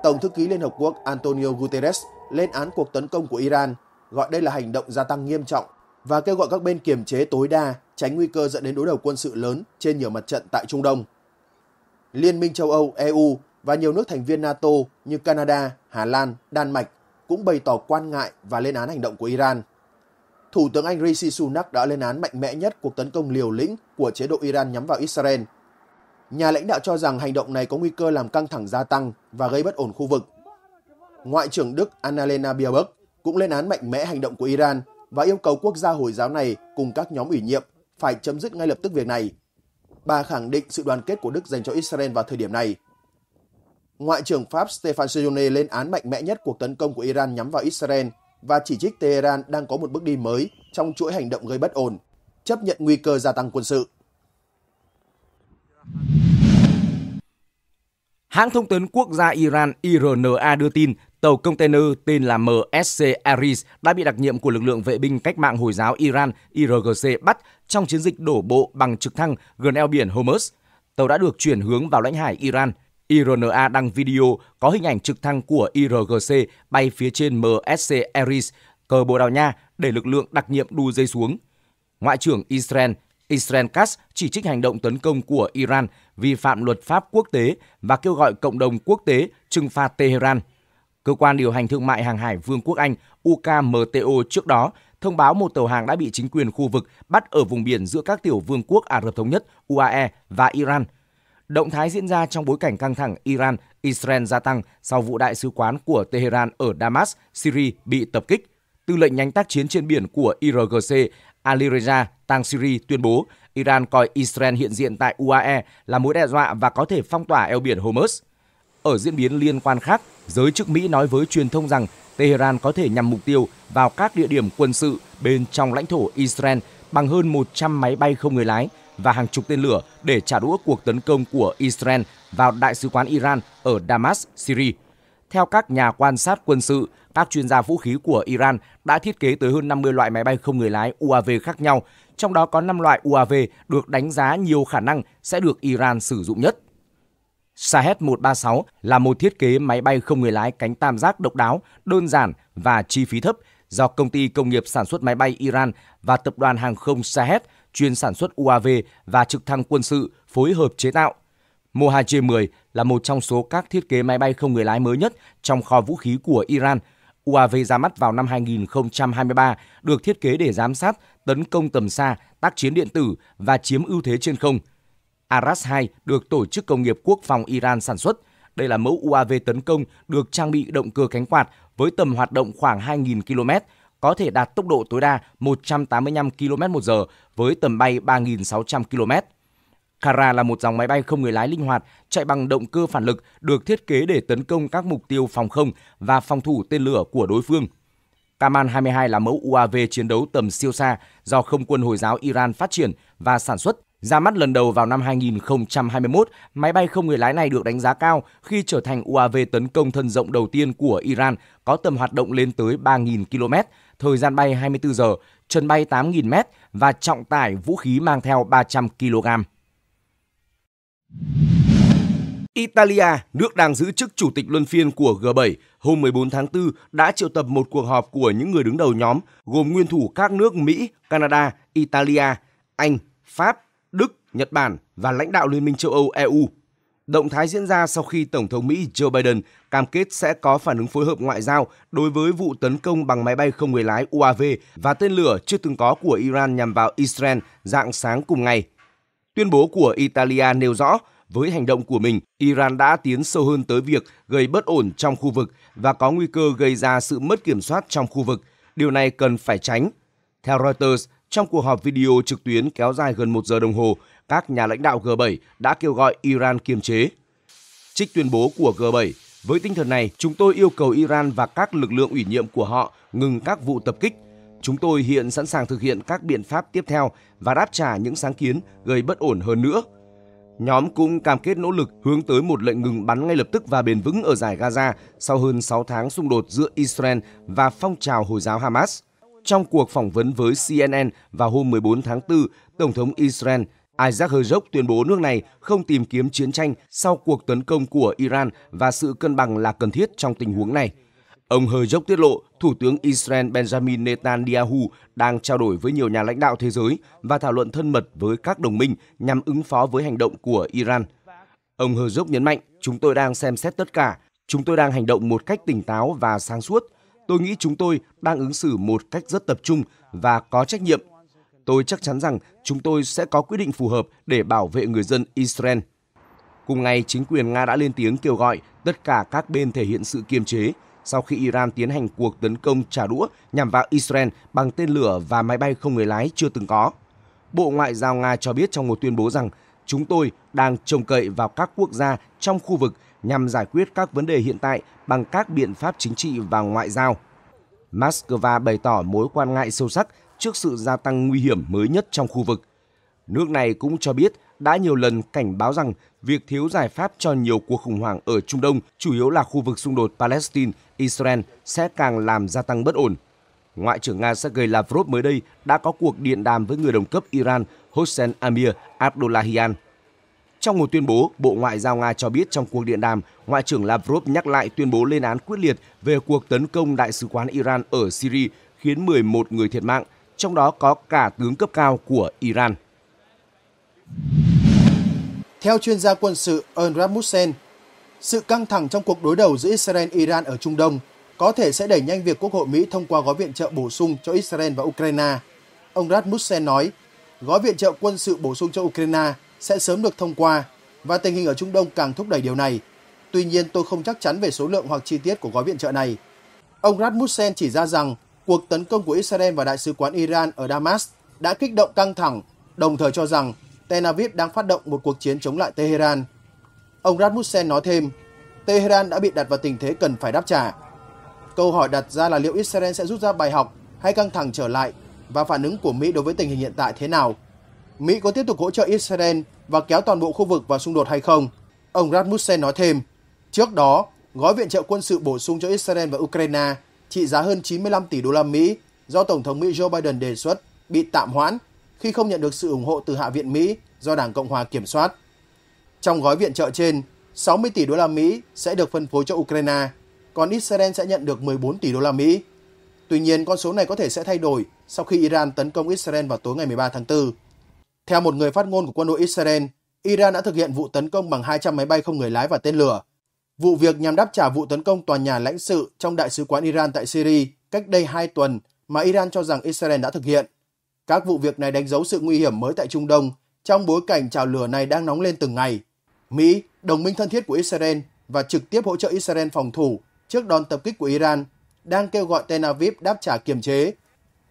Speaker 1: Tổng thư ký Liên Hợp Quốc Antonio Guterres lên án cuộc tấn công của Iran, gọi đây là hành động gia tăng nghiêm trọng và kêu gọi các bên kiềm chế tối đa tránh nguy cơ dẫn đến đối đầu quân sự lớn trên nhiều mặt trận tại Trung Đông. Liên minh châu Âu, EU và nhiều nước thành viên NATO như Canada, Hà Lan, Đan Mạch cũng bày tỏ quan ngại và lên án hành động của Iran. Thủ tướng Anh Rishi Sunak đã lên án mạnh mẽ nhất cuộc tấn công liều lĩnh của chế độ Iran nhắm vào Israel. Nhà lãnh đạo cho rằng hành động này có nguy cơ làm căng thẳng gia tăng và gây bất ổn khu vực. Ngoại trưởng Đức Annalena Baerbock cũng lên án mạnh mẽ hành động của Iran và yêu cầu quốc gia Hồi giáo này cùng các nhóm ủy nhiệm phải chấm dứt ngay lập tức việc này. Bà khẳng định sự đoàn kết của Đức dành cho Israel vào thời điểm này. Ngoại trưởng Pháp Stéphane Séjourné lên án mạnh mẽ nhất cuộc tấn công của Iran nhắm vào Israel và chỉ trích Tehran đang có một bước đi mới trong chuỗi hành động gây bất ổn, chấp nhận nguy cơ gia tăng quân sự.
Speaker 2: Hãng thông tấn quốc gia Iran IRNA đưa tin Tàu container tên là MSC Aris đã bị đặc nhiệm của lực lượng vệ binh cách mạng Hồi giáo Iran IRGC bắt trong chiến dịch đổ bộ bằng trực thăng gần eo biển Hormuz. Tàu đã được chuyển hướng vào lãnh hải Iran. IRNA đăng video có hình ảnh trực thăng của IRGC bay phía trên MSC Aris, cờ Bồ Đào Nha để lực lượng đặc nhiệm đu dây xuống. Ngoại trưởng Israel Israel Katz chỉ trích hành động tấn công của Iran vi phạm luật pháp quốc tế và kêu gọi cộng đồng quốc tế trừng phạt Tehran. Cơ quan điều hành thương mại hàng hải Vương quốc Anh UKMTO trước đó thông báo một tàu hàng đã bị chính quyền khu vực bắt ở vùng biển giữa các tiểu vương quốc Ả Rập Thống Nhất UAE và Iran. Động thái diễn ra trong bối cảnh căng thẳng Iran-Israel gia tăng sau vụ đại sứ quán của Tehran ở Damas, Syria bị tập kích. Tư lệnh nhánh tác chiến trên biển của IRGC Alireza Tangsiri tuyên bố Iran coi Israel hiện diện tại UAE là mối đe dọa và có thể phong tỏa eo biển Hormuz. Ở diễn biến liên quan khác, giới chức Mỹ nói với truyền thông rằng Tehran có thể nhằm mục tiêu vào các địa điểm quân sự bên trong lãnh thổ Israel bằng hơn 100 máy bay không người lái và hàng chục tên lửa để trả đũa cuộc tấn công của Israel vào đại sứ quán Iran ở Damas, Syria. Theo các nhà quan sát quân sự, các chuyên gia vũ khí của Iran đã thiết kế tới hơn 50 loại máy bay không người lái UAV khác nhau, trong đó có 5 loại UAV được đánh giá nhiều khả năng sẽ được Iran sử dụng nhất. Sahet 136 là một thiết kế máy bay không người lái cánh tam giác độc đáo, đơn giản và chi phí thấp do công ty công nghiệp sản xuất máy bay Iran và tập đoàn hàng không Sahet chuyên sản xuất UAV và trực thăng quân sự phối hợp chế tạo. Mohajer 10 là một trong số các thiết kế máy bay không người lái mới nhất trong kho vũ khí của Iran. UAV ra mắt vào năm 2023 được thiết kế để giám sát, tấn công tầm xa, tác chiến điện tử và chiếm ưu thế trên không – Aras-2 được Tổ chức Công nghiệp Quốc phòng Iran sản xuất. Đây là mẫu UAV tấn công được trang bị động cơ cánh quạt với tầm hoạt động khoảng 2.000 km, có thể đạt tốc độ tối đa 185 km một giờ với tầm bay 3.600 km. Kara là một dòng máy bay không người lái linh hoạt, chạy bằng động cơ phản lực, được thiết kế để tấn công các mục tiêu phòng không và phòng thủ tên lửa của đối phương. Kaman 22 là mẫu UAV chiến đấu tầm siêu xa do không quân Hồi giáo Iran phát triển và sản xuất ra mắt lần đầu vào năm 2021, máy bay không người lái này được đánh giá cao khi trở thành UAV tấn công thân rộng đầu tiên của Iran có tầm hoạt động lên tới 3.000 km, thời gian bay 24 giờ, chân bay 8.000 m và trọng tải vũ khí mang theo 300 kg. Italia, nước đang giữ chức chủ tịch luân phiên của G7, hôm 14 tháng 4 đã triệu tập một cuộc họp của những người đứng đầu nhóm gồm nguyên thủ các nước Mỹ, Canada, Italia, Anh, Pháp, Đức, Nhật Bản và lãnh đạo Liên minh châu Âu EU. Động thái diễn ra sau khi Tổng thống Mỹ Joe Biden cam kết sẽ có phản ứng phối hợp ngoại giao đối với vụ tấn công bằng máy bay không người lái UAV và tên lửa chưa từng có của Iran nhằm vào Israel dạng sáng cùng ngày. Tuyên bố của Italia nêu rõ, với hành động của mình, Iran đã tiến sâu hơn tới việc gây bất ổn trong khu vực và có nguy cơ gây ra sự mất kiểm soát trong khu vực. Điều này cần phải tránh. Theo Reuters, trong cuộc họp video trực tuyến kéo dài gần một giờ đồng hồ, các nhà lãnh đạo G7 đã kêu gọi Iran kiềm chế. Trích tuyên bố của G7, với tinh thần này, chúng tôi yêu cầu Iran và các lực lượng ủy nhiệm của họ ngừng các vụ tập kích. Chúng tôi hiện sẵn sàng thực hiện các biện pháp tiếp theo và đáp trả những sáng kiến gây bất ổn hơn nữa. Nhóm cũng cam kết nỗ lực hướng tới một lệnh ngừng bắn ngay lập tức và bền vững ở giải Gaza sau hơn 6 tháng xung đột giữa Israel và phong trào Hồi giáo Hamas. Trong cuộc phỏng vấn với CNN vào hôm 14 tháng 4, Tổng thống Israel Isaac Herzog tuyên bố nước này không tìm kiếm chiến tranh sau cuộc tấn công của Iran và sự cân bằng là cần thiết trong tình huống này. Ông Herzog tiết lộ Thủ tướng Israel Benjamin Netanyahu đang trao đổi với nhiều nhà lãnh đạo thế giới và thảo luận thân mật với các đồng minh nhằm ứng phó với hành động của Iran. Ông Herzog nhấn mạnh, chúng tôi đang xem xét tất cả, chúng tôi đang hành động một cách tỉnh táo và sáng suốt – tôi nghĩ chúng tôi đang ứng xử một cách rất tập trung và có trách nhiệm. Tôi chắc chắn rằng chúng tôi sẽ có quyết định phù hợp để bảo vệ người dân Israel. Cùng ngày, chính quyền Nga đã lên tiếng kêu gọi tất cả các bên thể hiện sự kiềm chế sau khi Iran tiến hành cuộc tấn công trả đũa nhằm vào Israel bằng tên lửa và máy bay không người lái chưa từng có. Bộ Ngoại giao Nga cho biết trong một tuyên bố rằng chúng tôi đang trông cậy vào các quốc gia trong khu vực nhằm giải quyết các vấn đề hiện tại bằng các biện pháp chính trị và ngoại giao. Moscow bày tỏ mối quan ngại sâu sắc trước sự gia tăng nguy hiểm mới nhất trong khu vực. Nước này cũng cho biết đã nhiều lần cảnh báo rằng việc thiếu giải pháp cho nhiều cuộc khủng hoảng ở Trung Đông, chủ yếu là khu vực xung đột Palestine-Israel, sẽ càng làm gia tăng bất ổn. Ngoại trưởng Nga Sergei Lavrov mới đây đã có cuộc điện đàm với người đồng cấp Iran Hossein Amir Abdullahian – trong một tuyên bố, Bộ Ngoại giao Nga cho biết trong cuộc điện đàm, Ngoại trưởng Lavrov nhắc lại tuyên bố lên án quyết liệt về cuộc tấn công đại sứ quán Iran ở Syria khiến 11 người thiệt mạng, trong đó có cả tướng cấp cao của Iran.
Speaker 1: Theo chuyên gia quân sự Ern Rasmussen, sự căng thẳng trong cuộc đối đầu giữa Israel-Iran ở Trung Đông có thể sẽ đẩy nhanh việc Quốc hội Mỹ thông qua gói viện trợ bổ sung cho Israel và Ukraine. Ông Rasmussen nói, gói viện trợ quân sự bổ sung cho Ukraine sẽ sớm được thông qua và tình hình ở Trung Đông càng thúc đẩy điều này. Tuy nhiên tôi không chắc chắn về số lượng hoặc chi tiết của gói viện trợ này. Ông Rasmussen chỉ ra rằng cuộc tấn công của Israel và đại sứ quán Iran ở Damas đã kích động căng thẳng, đồng thời cho rằng Tel Aviv đang phát động một cuộc chiến chống lại Tehran. Ông Rasmussen nói thêm, Tehran đã bị đặt vào tình thế cần phải đáp trả. Câu hỏi đặt ra là liệu Israel sẽ rút ra bài học hay căng thẳng trở lại và phản ứng của Mỹ đối với tình hình hiện tại thế nào? Mỹ có tiếp tục hỗ trợ Israel và kéo toàn bộ khu vực vào xung đột hay không? Ông Rasmussen nói thêm, trước đó, gói viện trợ quân sự bổ sung cho Israel và Ukraine trị giá hơn 95 tỷ đô la Mỹ do Tổng thống Mỹ Joe Biden đề xuất bị tạm hoãn khi không nhận được sự ủng hộ từ Hạ viện Mỹ do Đảng Cộng hòa kiểm soát. Trong gói viện trợ trên, 60 tỷ đô la Mỹ sẽ được phân phối cho Ukraine, còn Israel sẽ nhận được 14 tỷ đô la Mỹ. Tuy nhiên, con số này có thể sẽ thay đổi sau khi Iran tấn công Israel vào tối ngày 13 tháng 4. Theo một người phát ngôn của quân đội Israel, Iran đã thực hiện vụ tấn công bằng 200 máy bay không người lái và tên lửa. Vụ việc nhằm đáp trả vụ tấn công tòa nhà lãnh sự trong Đại sứ quán Iran tại Syria cách đây 2 tuần mà Iran cho rằng Israel đã thực hiện. Các vụ việc này đánh dấu sự nguy hiểm mới tại Trung Đông trong bối cảnh trào lửa này đang nóng lên từng ngày. Mỹ, đồng minh thân thiết của Israel và trực tiếp hỗ trợ Israel phòng thủ trước đòn tập kích của Iran, đang kêu gọi Tel Aviv đáp trả kiềm chế.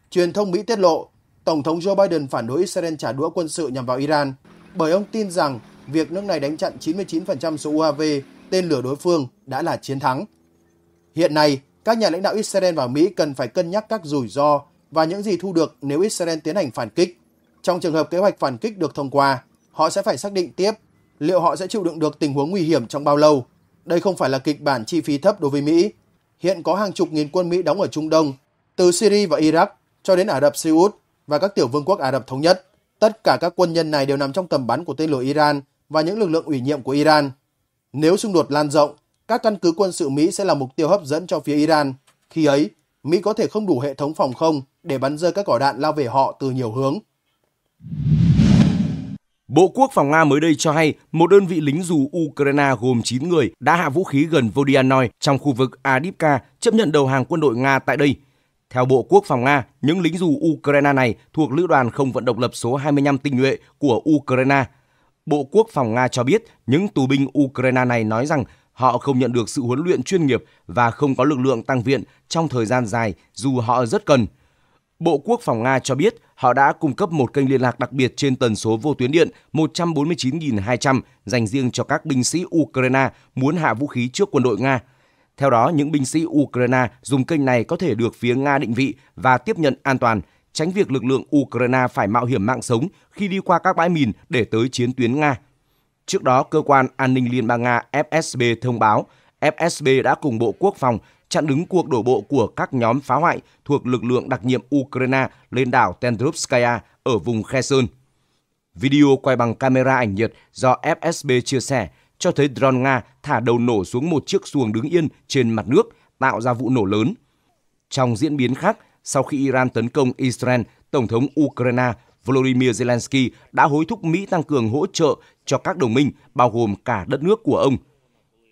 Speaker 1: Truyền thông Mỹ tiết lộ Tổng thống Joe Biden phản đối Israel trả đũa quân sự nhằm vào Iran bởi ông tin rằng việc nước này đánh chặn 99% số UAV tên lửa đối phương đã là chiến thắng. Hiện nay, các nhà lãnh đạo Israel và Mỹ cần phải cân nhắc các rủi ro và những gì thu được nếu Israel tiến hành phản kích. Trong trường hợp kế hoạch phản kích được thông qua, họ sẽ phải xác định tiếp liệu họ sẽ chịu đựng được tình huống nguy hiểm trong bao lâu. Đây không phải là kịch bản chi phí thấp đối với Mỹ. Hiện có hàng chục nghìn quân Mỹ đóng ở Trung Đông, từ Syria và Iraq cho đến Ả Rập Xê Út và các tiểu vương quốc Ả Rập Thống Nhất. Tất cả các quân nhân này đều nằm trong tầm bắn của tên lửa Iran và những lực lượng ủy nhiệm của Iran. Nếu xung đột lan rộng, các căn cứ quân sự Mỹ sẽ là mục tiêu hấp dẫn cho phía Iran. Khi ấy, Mỹ có thể không đủ hệ thống phòng không để bắn rơi các quả đạn lao về họ từ nhiều hướng.
Speaker 2: Bộ Quốc phòng Nga mới đây cho hay một đơn vị lính dù Ukraine gồm 9 người đã hạ vũ khí gần Vodianoi trong khu vực adipka chấp nhận đầu hàng quân đội Nga tại đây theo Bộ Quốc phòng Nga, những lính dù Ukraine này thuộc lữ đoàn không vận động lập số 25 tinh nhuệ của Ukraine. Bộ Quốc phòng Nga cho biết những tù binh Ukraine này nói rằng họ không nhận được sự huấn luyện chuyên nghiệp và không có lực lượng tăng viện trong thời gian dài dù họ rất cần. Bộ Quốc phòng Nga cho biết họ đã cung cấp một kênh liên lạc đặc biệt trên tần số vô tuyến điện 149.200 dành riêng cho các binh sĩ Ukraine muốn hạ vũ khí trước quân đội Nga – theo đó, những binh sĩ Ukraine dùng kênh này có thể được phía Nga định vị và tiếp nhận an toàn, tránh việc lực lượng Ukraine phải mạo hiểm mạng sống khi đi qua các bãi mìn để tới chiến tuyến Nga. Trước đó, cơ quan an ninh Liên bang Nga FSB thông báo FSB đã cùng Bộ Quốc phòng chặn đứng cuộc đổ bộ của các nhóm phá hoại thuộc lực lượng đặc nhiệm Ukraine lên đảo Tendrupskaya ở vùng Kherson. Video quay bằng camera ảnh nhiệt do FSB chia sẻ cho thấy drone Nga thả đầu nổ xuống một chiếc xuồng đứng yên trên mặt nước, tạo ra vụ nổ lớn. Trong diễn biến khác, sau khi Iran tấn công Israel, Tổng thống Ukraine Volodymyr Zelensky đã hối thúc Mỹ tăng cường hỗ trợ cho các đồng minh, bao gồm cả đất nước của ông.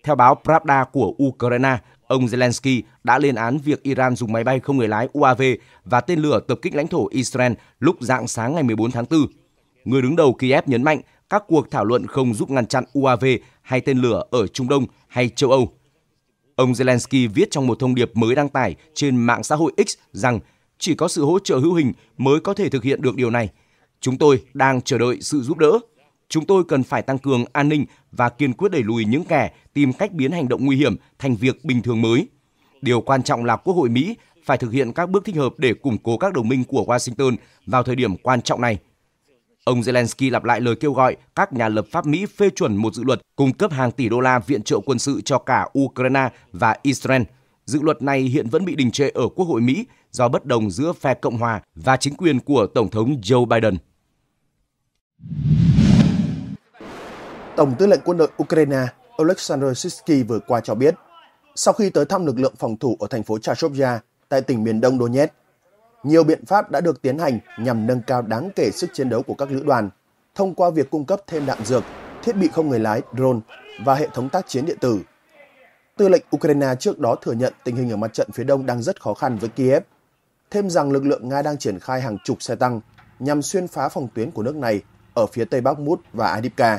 Speaker 2: Theo báo Pravda của Ukraine, ông Zelensky đã lên án việc Iran dùng máy bay không người lái UAV và tên lửa tập kích lãnh thổ Israel lúc dạng sáng ngày 14 tháng 4. Người đứng đầu Kiev nhấn mạnh các cuộc thảo luận không giúp ngăn chặn UAV hay tên lửa ở Trung Đông hay châu Âu. Ông Zelensky viết trong một thông điệp mới đăng tải trên mạng xã hội X rằng chỉ có sự hỗ trợ hữu hình mới có thể thực hiện được điều này. Chúng tôi đang chờ đợi sự giúp đỡ. Chúng tôi cần phải tăng cường an ninh và kiên quyết đẩy lùi những kẻ tìm cách biến hành động nguy hiểm thành việc bình thường mới. Điều quan trọng là Quốc hội Mỹ phải thực hiện các bước thích hợp để củng cố các đồng minh của Washington vào thời điểm quan trọng này. Ông Zelensky lặp lại lời kêu gọi các nhà lập pháp Mỹ phê chuẩn một dự luật cung cấp hàng tỷ đô la viện trợ quân sự cho cả Ukraine và Israel. Dự luật này hiện vẫn bị đình trệ ở Quốc hội Mỹ do bất đồng giữa phe Cộng hòa và chính quyền của Tổng thống Joe Biden.
Speaker 1: Tổng tư lệnh quân đội Ukraine Oleksandr Sisky vừa qua cho biết, sau khi tới thăm lực lượng phòng thủ ở thành phố Chashovya tại tỉnh miền đông Donetsk, nhiều biện pháp đã được tiến hành nhằm nâng cao đáng kể sức chiến đấu của các lữ đoàn thông qua việc cung cấp thêm đạn dược, thiết bị không người lái drone và hệ thống tác chiến điện tử. Tư lệnh Ukraine trước đó thừa nhận tình hình ở mặt trận phía đông đang rất khó khăn với Kiev, thêm rằng lực lượng Nga đang triển khai hàng chục xe tăng nhằm xuyên phá phòng tuyến của nước này ở phía tây Bắc Mút và Adipka.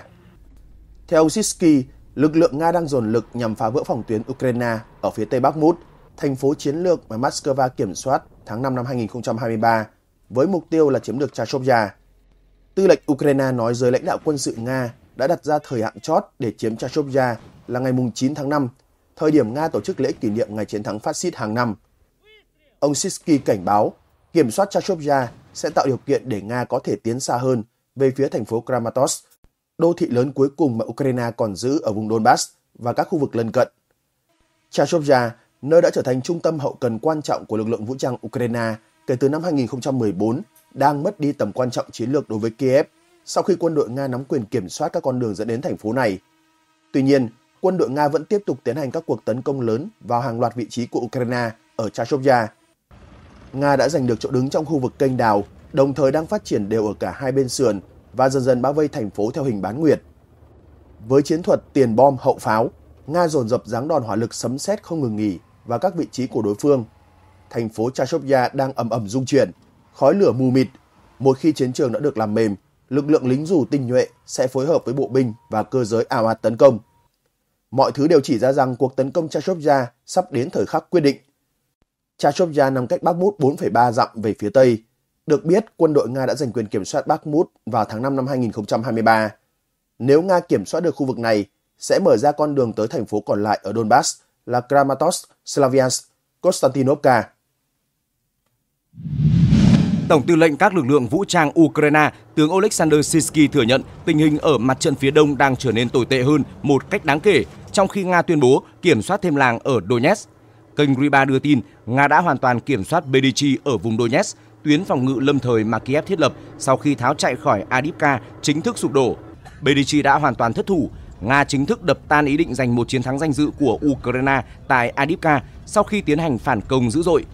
Speaker 1: Theo Sisky, lực lượng Nga đang dồn lực nhằm phá vỡ phòng tuyến Ukraine ở phía tây Bắc Mút thành phố chiến lược mà Moscow kiểm soát tháng 5 năm 2023 với mục tiêu là chiếm được Chashovya. Tư lệnh Ukraine nói giới lãnh đạo quân sự Nga đã đặt ra thời hạn chót để chiếm Chashovya là ngày 9 tháng 5, thời điểm Nga tổ chức lễ kỷ niệm ngày chiến thắng phát xít hàng năm. Ông Sisky cảnh báo kiểm soát Chashovya sẽ tạo điều kiện để Nga có thể tiến xa hơn về phía thành phố Kramatorsk, đô thị lớn cuối cùng mà Ukraine còn giữ ở vùng Donbass và các khu vực lân cận. Chashovya nơi đã trở thành trung tâm hậu cần quan trọng của lực lượng vũ trang Ukraine kể từ năm 2014, đang mất đi tầm quan trọng chiến lược đối với Kiev sau khi quân đội Nga nắm quyền kiểm soát các con đường dẫn đến thành phố này. Tuy nhiên, quân đội Nga vẫn tiếp tục tiến hành các cuộc tấn công lớn vào hàng loạt vị trí của Ukraine ở Chashovya. Nga đã giành được chỗ đứng trong khu vực kênh đào, đồng thời đang phát triển đều ở cả hai bên sườn và dần dần bao vây thành phố theo hình bán nguyệt. Với chiến thuật tiền bom hậu pháo, Nga dồn dập giáng đòn hỏa lực sấm sét không ngừng nghỉ và các vị trí của đối phương. Thành phố Chashopya đang ầm ầm rung chuyển, khói lửa mù mịt. Một khi chiến trường đã được làm mềm, lực lượng lính dù tinh nhuệ sẽ phối hợp với bộ binh và cơ giới ảo ạt tấn công. Mọi thứ đều chỉ ra rằng cuộc tấn công Chashopya sắp đến thời khắc quyết định. Chashopya nằm cách Bakhmut 4,3 dặm về phía tây. Được biết, quân đội Nga đã giành quyền kiểm soát Bakhmut vào tháng 5 năm 2023. Nếu Nga kiểm soát được khu vực này, sẽ mở ra con đường tới thành phố còn lại ở Donbass là Kramatorsk Slaviansk, Konstantinovka.
Speaker 2: Tổng tư lệnh các lực lượng vũ trang Ukraine, tướng Oleksandr Sisky thừa nhận tình hình ở mặt trận phía đông đang trở nên tồi tệ hơn một cách đáng kể, trong khi Nga tuyên bố kiểm soát thêm làng ở Donetsk. Kênh Riba đưa tin Nga đã hoàn toàn kiểm soát Bedichi ở vùng Donetsk, tuyến phòng ngự lâm thời mà Kiev thiết lập sau khi tháo chạy khỏi Adivka chính thức sụp đổ. Bedichi đã hoàn toàn thất thủ, Nga chính thức đập tan ý định giành một chiến thắng danh dự của Ukraine tại Adipka sau khi tiến hành phản công dữ dội.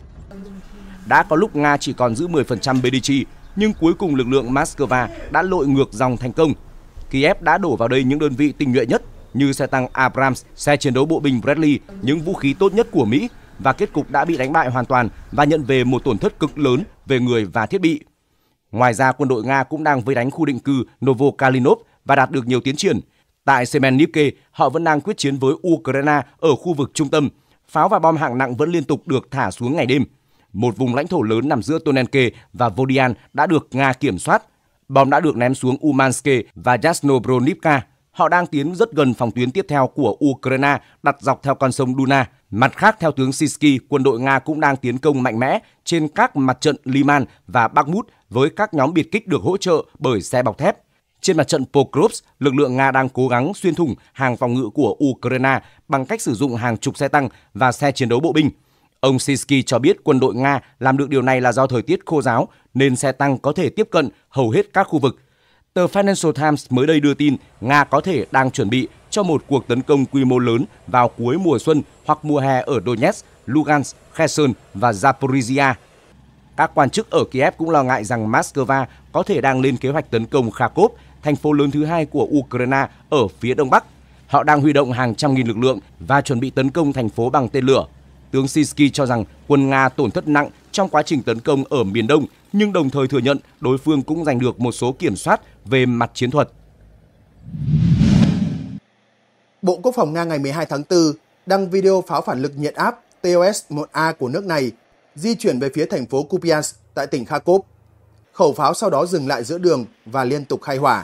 Speaker 2: Đã có lúc Nga chỉ còn giữ 10% Bedichi, nhưng cuối cùng lực lượng Moscow đã lội ngược dòng thành công. Kiev đã đổ vào đây những đơn vị tinh nhuệ nhất như xe tăng Abrams, xe chiến đấu bộ binh Bradley, những vũ khí tốt nhất của Mỹ và kết cục đã bị đánh bại hoàn toàn và nhận về một tổn thất cực lớn về người và thiết bị. Ngoài ra, quân đội Nga cũng đang vây đánh khu định cư Novokalinov và đạt được nhiều tiến triển – Tại Semen Nikkei, họ vẫn đang quyết chiến với Ukraine ở khu vực trung tâm. Pháo và bom hạng nặng vẫn liên tục được thả xuống ngày đêm. Một vùng lãnh thổ lớn nằm giữa Tonenke và Vodian đã được Nga kiểm soát. Bom đã được ném xuống Umansk và Yasnobronivka. Họ đang tiến rất gần phòng tuyến tiếp theo của Ukraine đặt dọc theo con sông Duna. Mặt khác, theo tướng Sisky, quân đội Nga cũng đang tiến công mạnh mẽ trên các mặt trận Liman và Bakhmut với các nhóm biệt kích được hỗ trợ bởi xe bọc thép. Trên mặt trận Pokrovsk, lực lượng Nga đang cố gắng xuyên thủng hàng phòng ngự của Ukraine bằng cách sử dụng hàng chục xe tăng và xe chiến đấu bộ binh. Ông Sinsky cho biết quân đội Nga làm được điều này là do thời tiết khô giáo nên xe tăng có thể tiếp cận hầu hết các khu vực. Tờ Financial Times mới đây đưa tin Nga có thể đang chuẩn bị cho một cuộc tấn công quy mô lớn vào cuối mùa xuân hoặc mùa hè ở Donetsk, Lugansk, Kherson và Zaporizhia. Các quan chức ở Kiev cũng lo ngại rằng Moscow có thể đang lên kế hoạch tấn công Kharkov thành phố lớn thứ hai của Ukraine ở phía đông bắc. Họ đang huy động hàng trăm nghìn lực lượng và chuẩn bị tấn công thành phố bằng tên lửa. Tướng Sisky cho rằng quân Nga tổn thất nặng trong quá trình tấn công ở miền đông, nhưng đồng thời thừa nhận đối phương cũng giành được một số kiểm soát về mặt chiến thuật.
Speaker 1: Bộ Quốc phòng Nga ngày 12 tháng 4 đăng video pháo phản lực nhiệt áp TOS-1A của nước này di chuyển về phía thành phố Kupiansk tại tỉnh Kharkov. Khẩu pháo sau đó dừng lại giữa đường và liên tục khai hỏa.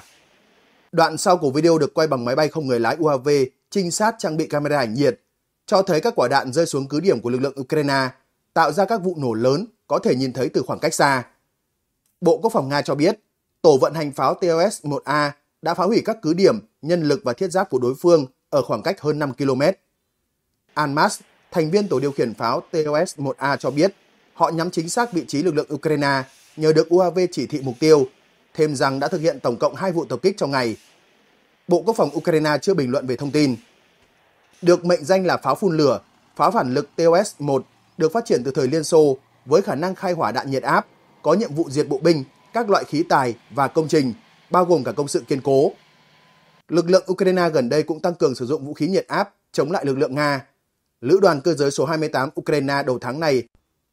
Speaker 1: Đoạn sau của video được quay bằng máy bay không người lái UAV, trinh sát trang bị camera ảnh nhiệt, cho thấy các quả đạn rơi xuống cứ điểm của lực lượng Ukraine, tạo ra các vụ nổ lớn có thể nhìn thấy từ khoảng cách xa. Bộ Quốc phòng Nga cho biết, tổ vận hành pháo TOS-1A đã phá hủy các cứ điểm, nhân lực và thiết giáp của đối phương ở khoảng cách hơn 5 km. Anmas, thành viên tổ điều khiển pháo TOS-1A cho biết, họ nhắm chính xác vị trí lực lượng Ukraine nhờ được UAV chỉ thị mục tiêu – thêm rằng đã thực hiện tổng cộng hai vụ tập kích trong ngày. Bộ Quốc phòng Ukraine chưa bình luận về thông tin. Được mệnh danh là pháo phun lửa, pháo phản lực TOS-1 được phát triển từ thời Liên Xô với khả năng khai hỏa đạn nhiệt áp, có nhiệm vụ diệt bộ binh, các loại khí tài và công trình, bao gồm cả công sự kiên cố. Lực lượng Ukraine gần đây cũng tăng cường sử dụng vũ khí nhiệt áp chống lại lực lượng Nga. Lữ đoàn cơ giới số 28 Ukraine đầu tháng này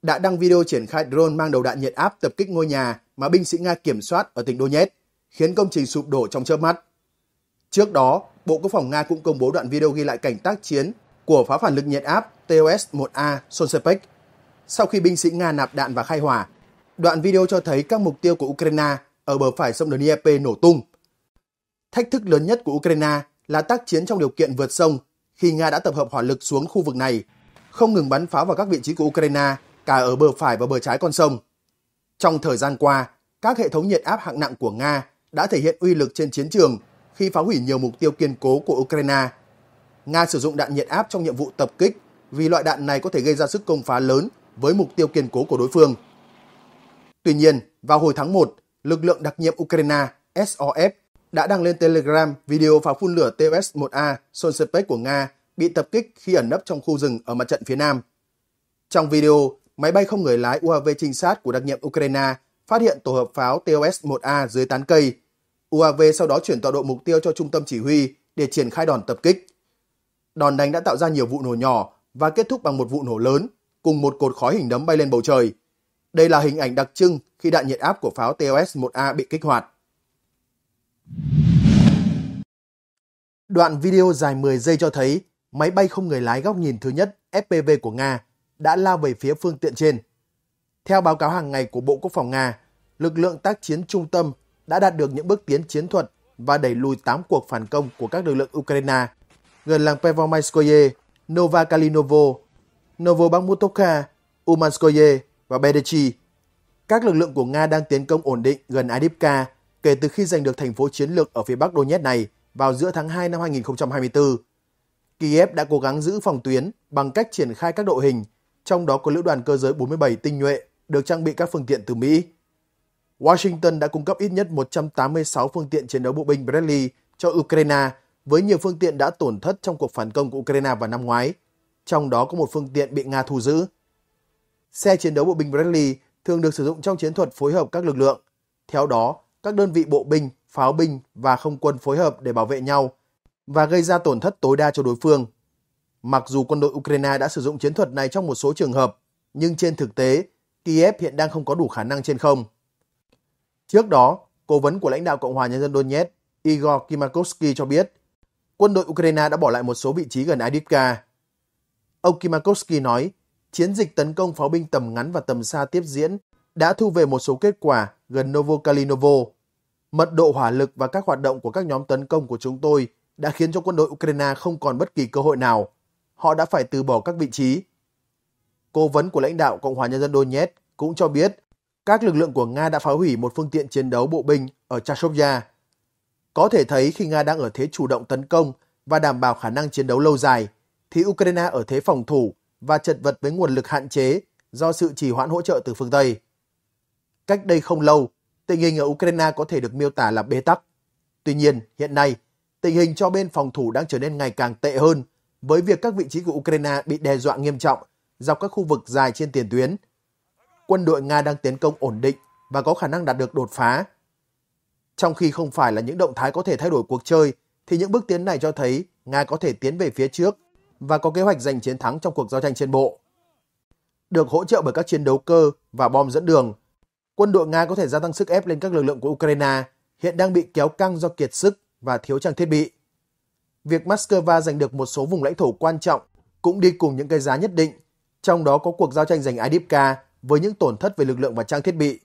Speaker 1: đã đăng video triển khai drone mang đầu đạn nhiệt áp tập kích ngôi nhà mà binh sĩ Nga kiểm soát ở tỉnh Donetsk, khiến công trình sụp đổ trong chớp mắt. Trước đó, Bộ Quốc phòng Nga cũng công bố đoạn video ghi lại cảnh tác chiến của pháo phản lực nhiệt áp TOS-1A Sonspec. Sau khi binh sĩ Nga nạp đạn và khai hỏa, đoạn video cho thấy các mục tiêu của Ukraine ở bờ phải sông Dnieper nổ tung. Thách thức lớn nhất của Ukraine là tác chiến trong điều kiện vượt sông khi Nga đã tập hợp hỏa lực xuống khu vực này, không ngừng bắn pháo vào các vị trí của Ukraine cả ở bờ phải và bờ trái con sông. Trong thời gian qua, các hệ thống nhiệt áp hạng nặng của Nga đã thể hiện uy lực trên chiến trường khi phá hủy nhiều mục tiêu kiên cố của Ukraine. Nga sử dụng đạn nhiệt áp trong nhiệm vụ tập kích vì loại đạn này có thể gây ra sức công phá lớn với mục tiêu kiên cố của đối phương. Tuy nhiên, vào hồi tháng 1, lực lượng đặc nhiệm Ukraine SOF đã đăng lên Telegram video pháo phun lửa TOS-1A Sonspec của Nga bị tập kích khi ẩn nấp trong khu rừng ở mặt trận phía Nam. Trong video, máy bay không người lái UAV trinh sát của đặc nhiệm Ukraine phát hiện tổ hợp pháo TOS-1A dưới tán cây. UAV sau đó chuyển tọa độ mục tiêu cho trung tâm chỉ huy để triển khai đòn tập kích. Đòn đánh đã tạo ra nhiều vụ nổ nhỏ và kết thúc bằng một vụ nổ lớn cùng một cột khói hình nấm bay lên bầu trời. Đây là hình ảnh đặc trưng khi đạn nhiệt áp của pháo TOS-1A bị kích hoạt. Đoạn video dài 10 giây cho thấy máy bay không người lái góc nhìn thứ nhất FPV của Nga đã lao về phía phương tiện trên. Theo báo cáo hàng ngày của Bộ Quốc phòng Nga, lực lượng tác chiến trung tâm đã đạt được những bước tiến chiến thuật và đẩy lùi 8 cuộc phản công của các lực lượng Ukraine gần làng Pervomaiskoye, Novakalinovo, Novobakhmutovka, Umanskoye và Bedechi. Các lực lượng của Nga đang tiến công ổn định gần Adipka kể từ khi giành được thành phố chiến lược ở phía bắc Donetsk này vào giữa tháng 2 năm 2024. Kiev đã cố gắng giữ phòng tuyến bằng cách triển khai các đội hình trong đó có lữ đoàn cơ giới 47 tinh nhuệ được trang bị các phương tiện từ Mỹ. Washington đã cung cấp ít nhất 186 phương tiện chiến đấu bộ binh Bradley cho Ukraine với nhiều phương tiện đã tổn thất trong cuộc phản công của Ukraine vào năm ngoái, trong đó có một phương tiện bị Nga thu giữ. Xe chiến đấu bộ binh Bradley thường được sử dụng trong chiến thuật phối hợp các lực lượng. Theo đó, các đơn vị bộ binh, pháo binh và không quân phối hợp để bảo vệ nhau và gây ra tổn thất tối đa cho đối phương. Mặc dù quân đội Ukraine đã sử dụng chiến thuật này trong một số trường hợp, nhưng trên thực tế, Kiev hiện đang không có đủ khả năng trên không. Trước đó, cố vấn của lãnh đạo Cộng hòa Nhân dân Donetsk Igor Kimakovsky cho biết, quân đội Ukraine đã bỏ lại một số vị trí gần Adivka. Ông Kimakovsky nói, chiến dịch tấn công pháo binh tầm ngắn và tầm xa tiếp diễn đã thu về một số kết quả gần Novokalinovo. Mật độ hỏa lực và các hoạt động của các nhóm tấn công của chúng tôi đã khiến cho quân đội Ukraine không còn bất kỳ cơ hội nào họ đã phải từ bỏ các vị trí. Cố vấn của lãnh đạo Cộng hòa Nhân dân Donetsk cũng cho biết các lực lượng của Nga đã phá hủy một phương tiện chiến đấu bộ binh ở Chashovya. Có thể thấy khi Nga đang ở thế chủ động tấn công và đảm bảo khả năng chiến đấu lâu dài, thì Ukraine ở thế phòng thủ và chật vật với nguồn lực hạn chế do sự trì hoãn hỗ trợ từ phương Tây. Cách đây không lâu, tình hình ở Ukraine có thể được miêu tả là bế tắc. Tuy nhiên, hiện nay, tình hình cho bên phòng thủ đang trở nên ngày càng tệ hơn với việc các vị trí của Ukraine bị đe dọa nghiêm trọng dọc các khu vực dài trên tiền tuyến. Quân đội Nga đang tiến công ổn định và có khả năng đạt được đột phá. Trong khi không phải là những động thái có thể thay đổi cuộc chơi, thì những bước tiến này cho thấy Nga có thể tiến về phía trước và có kế hoạch giành chiến thắng trong cuộc giao tranh trên bộ. Được hỗ trợ bởi các chiến đấu cơ và bom dẫn đường, quân đội Nga có thể gia tăng sức ép lên các lực lượng của Ukraine hiện đang bị kéo căng do kiệt sức và thiếu trang thiết bị việc Moscow giành được một số vùng lãnh thổ quan trọng cũng đi cùng những cái giá nhất định, trong đó có cuộc giao tranh giành Adipka với những tổn thất về lực lượng và trang thiết bị.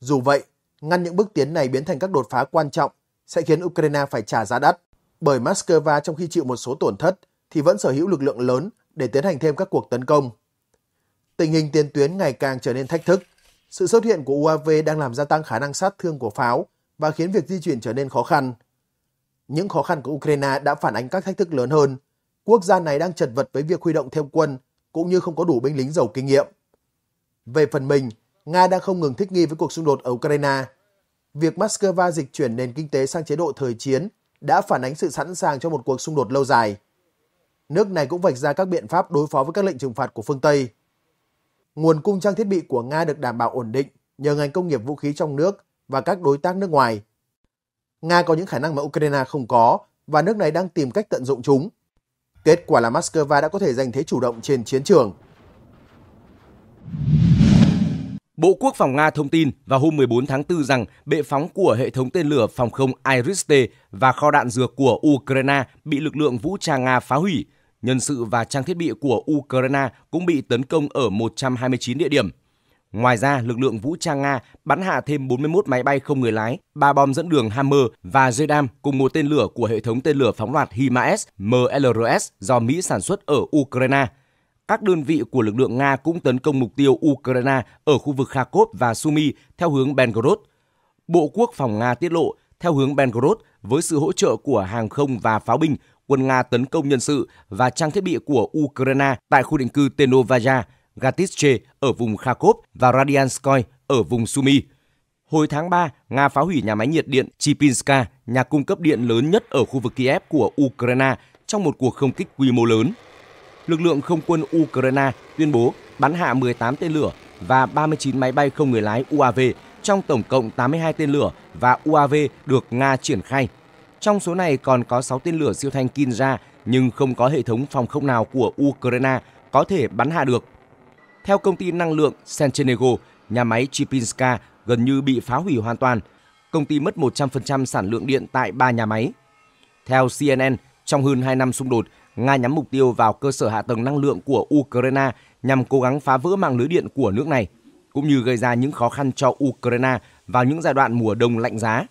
Speaker 1: Dù vậy, ngăn những bước tiến này biến thành các đột phá quan trọng sẽ khiến Ukraine phải trả giá đắt, bởi Moscow trong khi chịu một số tổn thất thì vẫn sở hữu lực lượng lớn để tiến hành thêm các cuộc tấn công. Tình hình tiền tuyến ngày càng trở nên thách thức. Sự xuất hiện của UAV đang làm gia tăng khả năng sát thương của pháo và khiến việc di chuyển trở nên khó khăn. Những khó khăn của Ukraine đã phản ánh các thách thức lớn hơn. Quốc gia này đang chật vật với việc huy động thêm quân, cũng như không có đủ binh lính giàu kinh nghiệm. Về phần mình, Nga đang không ngừng thích nghi với cuộc xung đột ở Ukraine. Việc Moscow dịch chuyển nền kinh tế sang chế độ thời chiến đã phản ánh sự sẵn sàng cho một cuộc xung đột lâu dài. Nước này cũng vạch ra các biện pháp đối phó với các lệnh trừng phạt của phương Tây. Nguồn cung trang thiết bị của Nga được đảm bảo ổn định nhờ ngành công nghiệp vũ khí trong nước và các đối tác nước ngoài – Nga có những khả năng mà Ukraine không có và nước này đang tìm cách tận dụng chúng. Kết quả là Moscow đã có thể giành thế chủ động trên chiến trường.
Speaker 2: Bộ Quốc phòng Nga thông tin vào hôm 14 tháng 4 rằng bệ phóng của hệ thống tên lửa phòng không Iris-T và kho đạn dược của Ukraine bị lực lượng vũ trang Nga phá hủy. Nhân sự và trang thiết bị của Ukraine cũng bị tấn công ở 129 địa điểm. Ngoài ra, lực lượng vũ trang Nga bắn hạ thêm 41 máy bay không người lái, 3 bom dẫn đường Hammer và Jedam cùng một tên lửa của hệ thống tên lửa phóng loạt HIMARS MLRS do Mỹ sản xuất ở Ukraine. Các đơn vị của lực lượng Nga cũng tấn công mục tiêu Ukraine ở khu vực Kharkov và Sumy theo hướng bengrod Bộ Quốc phòng Nga tiết lộ, theo hướng bengrod với sự hỗ trợ của hàng không và pháo binh, quân Nga tấn công nhân sự và trang thiết bị của Ukraine tại khu định cư Tenovaya, Gatitche ở vùng Kharkov và Radianskoy ở vùng Sumy. Hồi tháng 3, Nga phá hủy nhà máy nhiệt điện Chipinska, nhà cung cấp điện lớn nhất ở khu vực Kiev của Ukraine trong một cuộc không kích quy mô lớn. Lực lượng không quân Ukraine tuyên bố bắn hạ 18 tên lửa và 39 máy bay không người lái UAV trong tổng cộng 82 tên lửa và UAV được Nga triển khai. Trong số này còn có 6 tên lửa siêu thanh Kinza, nhưng không có hệ thống phòng không nào của Ukraine có thể bắn hạ được. Theo công ty năng lượng Centenego, nhà máy Chipinska gần như bị phá hủy hoàn toàn. Công ty mất 100% sản lượng điện tại ba nhà máy. Theo CNN, trong hơn 2 năm xung đột, Nga nhắm mục tiêu vào cơ sở hạ tầng năng lượng của Ukraine nhằm cố gắng phá vỡ mạng lưới điện của nước này, cũng như gây ra những khó khăn cho Ukraine vào những giai đoạn mùa đông lạnh giá.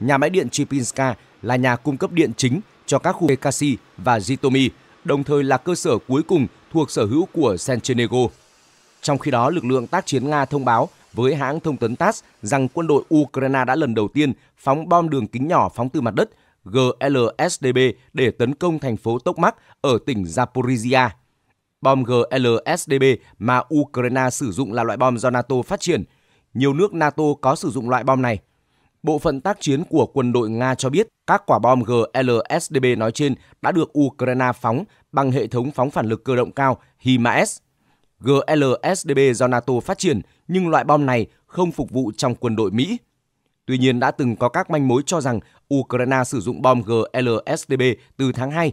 Speaker 2: Nhà máy điện Chipinska là nhà cung cấp điện chính cho các khu Kasi và Zitomi, đồng thời là cơ sở cuối cùng thuộc sở hữu của Sanchenego. Trong khi đó, lực lượng tác chiến Nga thông báo với hãng thông tấn TASS rằng quân đội Ukraine đã lần đầu tiên phóng bom đường kính nhỏ phóng từ mặt đất GLSDB để tấn công thành phố Tokmak ở tỉnh Zaporizhia. Bom GLSDB mà Ukraine sử dụng là loại bom do NATO phát triển. Nhiều nước NATO có sử dụng loại bom này. Bộ phận tác chiến của quân đội Nga cho biết các quả bom GLSDB nói trên đã được Ukraine phóng bằng hệ thống phóng phản lực cơ động cao HIMARS. GLSDB do NATO phát triển, nhưng loại bom này không phục vụ trong quân đội Mỹ. Tuy nhiên đã từng có các manh mối cho rằng Ukraine sử dụng bom GLSDB từ tháng 2.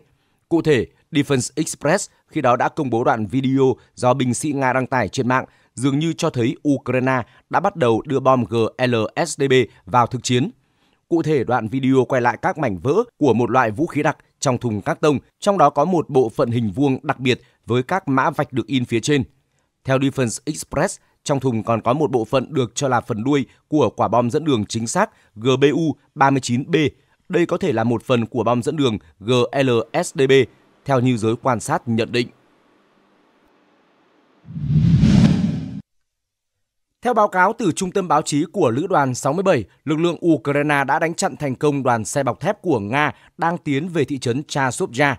Speaker 2: Cụ thể, Defense Express khi đó đã công bố đoạn video do binh sĩ Nga đăng tải trên mạng dường như cho thấy Ukraine đã bắt đầu đưa bom GLSDB vào thực chiến. Cụ thể, đoạn video quay lại các mảnh vỡ của một loại vũ khí đặc trong thùng các tông, trong đó có một bộ phận hình vuông đặc biệt với các mã vạch được in phía trên – theo Defense Express, trong thùng còn có một bộ phận được cho là phần đuôi của quả bom dẫn đường chính xác GBU-39B. Đây có thể là một phần của bom dẫn đường GLSDB, theo như giới quan sát nhận định. Theo báo cáo từ Trung tâm Báo chí của Lữ đoàn 67, lực lượng Ukraine đã đánh chặn thành công đoàn xe bọc thép của Nga đang tiến về thị trấn Chasovya.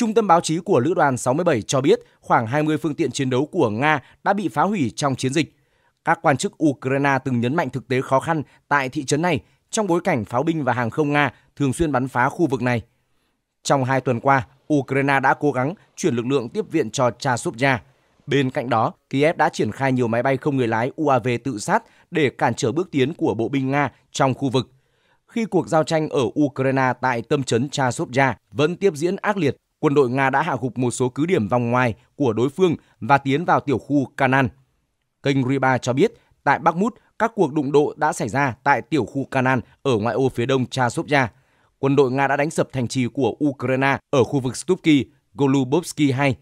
Speaker 2: Trung tâm báo chí của Lữ đoàn 67 cho biết khoảng 20 phương tiện chiến đấu của Nga đã bị phá hủy trong chiến dịch. Các quan chức Ukraine từng nhấn mạnh thực tế khó khăn tại thị trấn này trong bối cảnh pháo binh và hàng không Nga thường xuyên bắn phá khu vực này. Trong hai tuần qua, Ukraine đã cố gắng chuyển lực lượng tiếp viện cho Chasovya. Bên cạnh đó, Kiev đã triển khai nhiều máy bay không người lái UAV tự sát để cản trở bước tiến của bộ binh Nga trong khu vực. Khi cuộc giao tranh ở Ukraine tại tâm trấn Chasovya vẫn tiếp diễn ác liệt, quân đội Nga đã hạ gục một số cứ điểm vòng ngoài của đối phương và tiến vào tiểu khu Kanan. Kênh Riba cho biết, tại Bakhmut, các cuộc đụng độ đã xảy ra tại tiểu khu Kanan ở ngoại ô phía đông Chasovya. Quân đội Nga đã đánh sập thành trì của Ukraine ở khu vực Stupki, Golubovsky 2.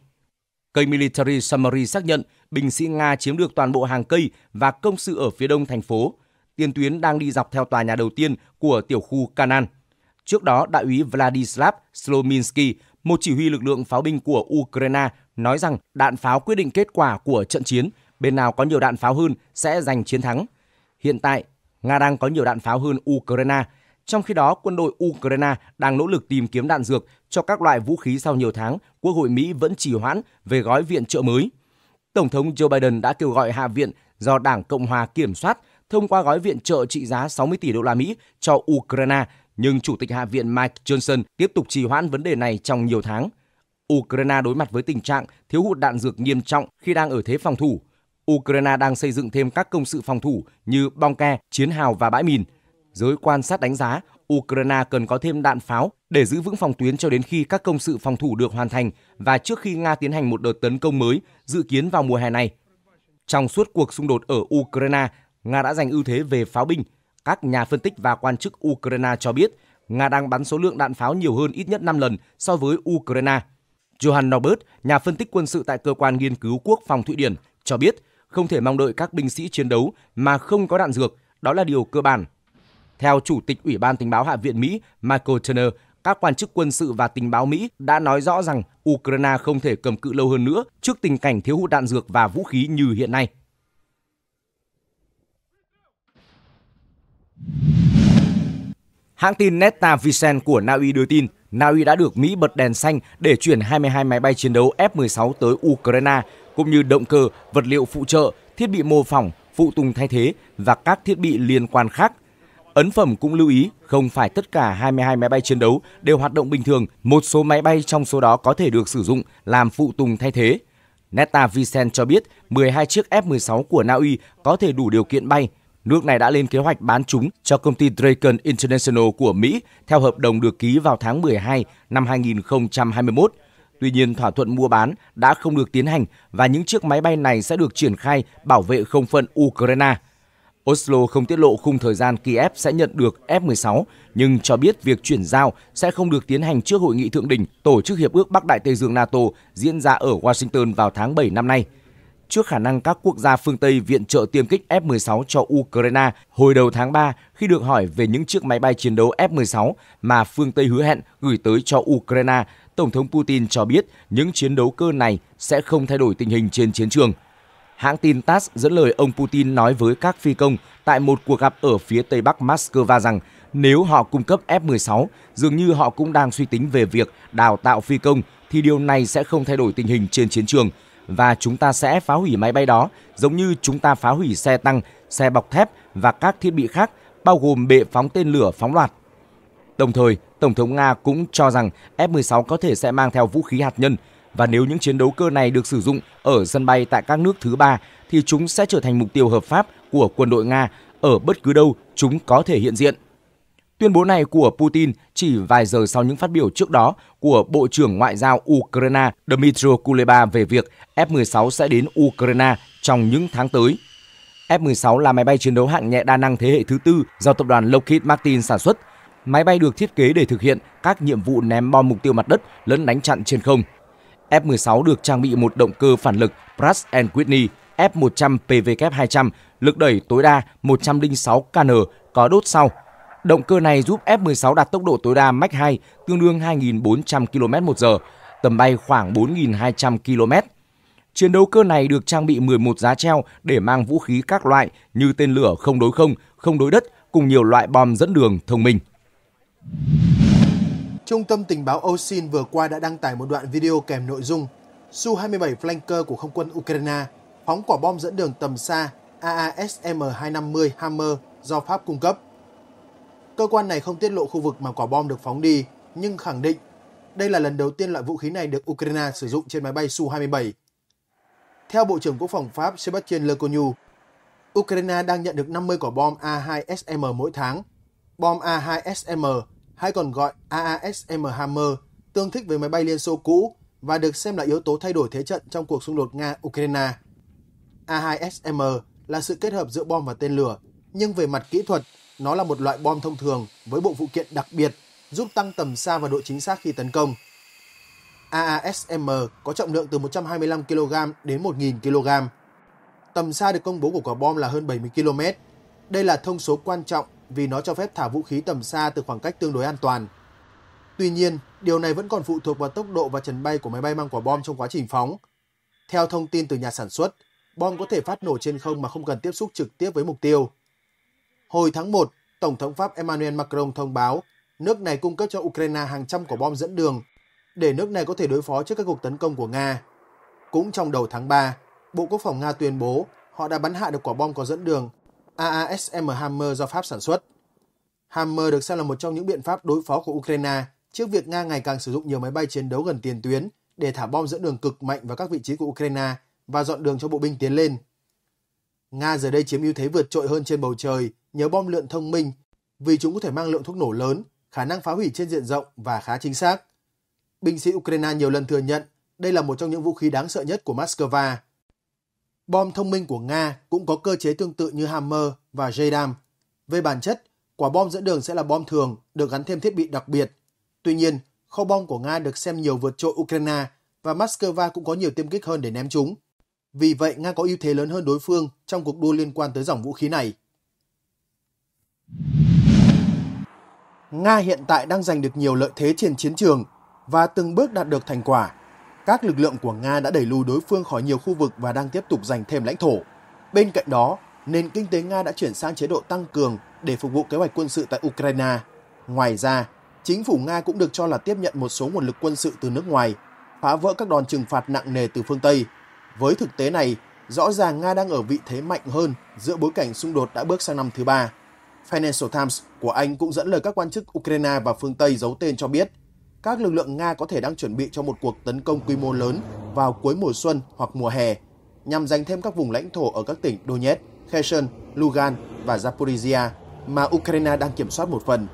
Speaker 2: Kênh Military Summary xác nhận binh sĩ Nga chiếm được toàn bộ hàng cây và công sự ở phía đông thành phố. Tiền tuyến đang đi dọc theo tòa nhà đầu tiên của tiểu khu Kanan. Trước đó, đại úy Vladislav Slominsky, một chỉ huy lực lượng pháo binh của Ukraine nói rằng đạn pháo quyết định kết quả của trận chiến, bên nào có nhiều đạn pháo hơn sẽ giành chiến thắng. Hiện tại, Nga đang có nhiều đạn pháo hơn Ukraine, trong khi đó quân đội Ukraine đang nỗ lực tìm kiếm đạn dược cho các loại vũ khí sau nhiều tháng, Quốc hội Mỹ vẫn trì hoãn về gói viện trợ mới. Tổng thống Joe Biden đã kêu gọi Hạ viện do Đảng Cộng hòa kiểm soát thông qua gói viện trợ trị giá 60 tỷ đô la Mỹ cho Ukraine nhưng Chủ tịch Hạ viện Mike Johnson tiếp tục trì hoãn vấn đề này trong nhiều tháng. Ukraine đối mặt với tình trạng thiếu hụt đạn dược nghiêm trọng khi đang ở thế phòng thủ. Ukraine đang xây dựng thêm các công sự phòng thủ như bong ke, chiến hào và bãi mìn. Giới quan sát đánh giá, Ukraine cần có thêm đạn pháo để giữ vững phòng tuyến cho đến khi các công sự phòng thủ được hoàn thành và trước khi Nga tiến hành một đợt tấn công mới dự kiến vào mùa hè này. Trong suốt cuộc xung đột ở Ukraine, Nga đã giành ưu thế về pháo binh – các nhà phân tích và quan chức Ukraine cho biết Nga đang bắn số lượng đạn pháo nhiều hơn ít nhất 5 lần so với Ukraine. Johan Norbert, nhà phân tích quân sự tại cơ quan nghiên cứu quốc phòng Thụy Điển, cho biết không thể mong đợi các binh sĩ chiến đấu mà không có đạn dược, đó là điều cơ bản. Theo Chủ tịch Ủy ban Tình báo Hạ viện Mỹ Michael Turner, các quan chức quân sự và tình báo Mỹ đã nói rõ rằng Ukraine không thể cầm cự lâu hơn nữa trước tình cảnh thiếu hụt đạn dược và vũ khí như hiện nay. Hãng tin Netta Vision của Na Uy đưa tin, Na Uy đã được Mỹ bật đèn xanh để chuyển 22 máy bay chiến đấu F-16 tới Ukraine, cũng như động cơ, vật liệu phụ trợ, thiết bị mô phỏng, phụ tùng thay thế và các thiết bị liên quan khác. Ấn phẩm cũng lưu ý không phải tất cả 22 máy bay chiến đấu đều hoạt động bình thường, một số máy bay trong số đó có thể được sử dụng làm phụ tùng thay thế. Netta Vincent cho biết 12 chiếc F-16 của Na Uy có thể đủ điều kiện bay, Nước này đã lên kế hoạch bán chúng cho công ty Draken International của Mỹ theo hợp đồng được ký vào tháng 12 năm 2021. Tuy nhiên, thỏa thuận mua bán đã không được tiến hành và những chiếc máy bay này sẽ được triển khai bảo vệ không phận Ukraine. Oslo không tiết lộ khung thời gian Kiev sẽ nhận được F-16, nhưng cho biết việc chuyển giao sẽ không được tiến hành trước hội nghị thượng đỉnh Tổ chức Hiệp ước Bắc Đại Tây Dương NATO diễn ra ở Washington vào tháng 7 năm nay trước khả năng các quốc gia phương Tây viện trợ tiêm kích F-16 cho Ukraine hồi đầu tháng 3 khi được hỏi về những chiếc máy bay chiến đấu F-16 mà phương Tây hứa hẹn gửi tới cho Ukraine, Tổng thống Putin cho biết những chiến đấu cơ này sẽ không thay đổi tình hình trên chiến trường. Hãng tin TASS dẫn lời ông Putin nói với các phi công tại một cuộc gặp ở phía tây bắc Moscow rằng nếu họ cung cấp F-16, dường như họ cũng đang suy tính về việc đào tạo phi công thì điều này sẽ không thay đổi tình hình trên chiến trường – và chúng ta sẽ phá hủy máy bay đó giống như chúng ta phá hủy xe tăng, xe bọc thép và các thiết bị khác bao gồm bệ phóng tên lửa phóng loạt. Đồng thời, Tổng thống Nga cũng cho rằng F-16 có thể sẽ mang theo vũ khí hạt nhân và nếu những chiến đấu cơ này được sử dụng ở sân bay tại các nước thứ ba thì chúng sẽ trở thành mục tiêu hợp pháp của quân đội Nga ở bất cứ đâu chúng có thể hiện diện. Tuyên bố này của Putin chỉ vài giờ sau những phát biểu trước đó của Bộ trưởng Ngoại giao Ukraine Dmytro Kuleba về việc F-16 sẽ đến Ukraine trong những tháng tới. F-16 là máy bay chiến đấu hạng nhẹ đa năng thế hệ thứ tư do tập đoàn Lockheed Martin sản xuất. Máy bay được thiết kế để thực hiện các nhiệm vụ ném bom mục tiêu mặt đất lẫn đánh chặn trên không. F-16 được trang bị một động cơ phản lực Pratt Whitney F-100 PW200 lực đẩy tối đa 106 kn có đốt sau Động cơ này giúp F-16 đạt tốc độ tối đa Mach 2 tương đương 2.400 km/h, tầm bay khoảng 4.200 km. Chiến đấu cơ này được trang bị 11 giá treo để mang vũ khí các loại như tên lửa không đối không, không đối đất cùng nhiều loại bom dẫn đường thông minh.
Speaker 1: Trung tâm tình báo OSIN vừa qua đã đăng tải một đoạn video kèm nội dung Su-27 Flanker của không quân Ukraine phóng quả bom dẫn đường tầm xa AASM-250 Hammer do Pháp cung cấp. Cơ quan này không tiết lộ khu vực mà quả bom được phóng đi, nhưng khẳng định đây là lần đầu tiên loại vũ khí này được Ukraine sử dụng trên máy bay Su-27. Theo Bộ trưởng Quốc phòng Pháp Sébastien Lecornu, Ukraine đang nhận được 50 quả bom A2SM mỗi tháng. Bom A2SM, hay còn gọi AASM Hammer, tương thích với máy bay Liên Xô cũ và được xem là yếu tố thay đổi thế trận trong cuộc xung đột Nga-Ukraine. A2SM là sự kết hợp giữa bom và tên lửa, nhưng về mặt kỹ thuật, nó là một loại bom thông thường với bộ phụ kiện đặc biệt giúp tăng tầm xa và độ chính xác khi tấn công. AASM có trọng lượng từ 125 kg đến 1.000 kg. Tầm xa được công bố của quả bom là hơn 70 km. Đây là thông số quan trọng vì nó cho phép thả vũ khí tầm xa từ khoảng cách tương đối an toàn. Tuy nhiên, điều này vẫn còn phụ thuộc vào tốc độ và trần bay của máy bay mang quả bom trong quá trình phóng. Theo thông tin từ nhà sản xuất, bom có thể phát nổ trên không mà không cần tiếp xúc trực tiếp với mục tiêu. Hồi tháng 1, Tổng thống Pháp Emmanuel Macron thông báo nước này cung cấp cho Ukraine hàng trăm quả bom dẫn đường để nước này có thể đối phó trước các cuộc tấn công của Nga. Cũng trong đầu tháng 3, Bộ Quốc phòng Nga tuyên bố họ đã bắn hạ được quả bom có dẫn đường AASM Hammer do Pháp sản xuất. Hammer được xem là một trong những biện pháp đối phó của Ukraine trước việc Nga ngày càng sử dụng nhiều máy bay chiến đấu gần tiền tuyến để thả bom dẫn đường cực mạnh vào các vị trí của Ukraine và dọn đường cho bộ binh tiến lên. Nga giờ đây chiếm ưu thế vượt trội hơn trên bầu trời nhớ bom lượn thông minh vì chúng có thể mang lượng thuốc nổ lớn, khả năng phá hủy trên diện rộng và khá chính xác. Binh sĩ Ukraine nhiều lần thừa nhận đây là một trong những vũ khí đáng sợ nhất của Moscow. Bom thông minh của Nga cũng có cơ chế tương tự như Hammer và JDAM. Về bản chất, quả bom dẫn đường sẽ là bom thường được gắn thêm thiết bị đặc biệt. Tuy nhiên, kho bom của Nga được xem nhiều vượt trội Ukraine và Moscow cũng có nhiều tiêm kích hơn để ném chúng. Vì vậy, Nga có ưu thế lớn hơn đối phương trong cuộc đua liên quan tới dòng vũ khí này. Nga hiện tại đang giành được nhiều lợi thế trên chiến trường và từng bước đạt được thành quả. Các lực lượng của Nga đã đẩy lùi đối phương khỏi nhiều khu vực và đang tiếp tục giành thêm lãnh thổ. Bên cạnh đó, nền kinh tế Nga đã chuyển sang chế độ tăng cường để phục vụ kế hoạch quân sự tại Ukraine. Ngoài ra, chính phủ Nga cũng được cho là tiếp nhận một số nguồn lực quân sự từ nước ngoài, phá vỡ các đòn trừng phạt nặng nề từ phương Tây. Với thực tế này, rõ ràng Nga đang ở vị thế mạnh hơn giữa bối cảnh xung đột đã bước sang năm thứ ba. Financial Times của Anh cũng dẫn lời các quan chức Ukraine và phương Tây giấu tên cho biết các lực lượng Nga có thể đang chuẩn bị cho một cuộc tấn công quy mô lớn vào cuối mùa xuân hoặc mùa hè nhằm giành thêm các vùng lãnh thổ ở các tỉnh Donetsk, Kherson, Lugan và Zaporizhia mà Ukraine đang kiểm soát một phần.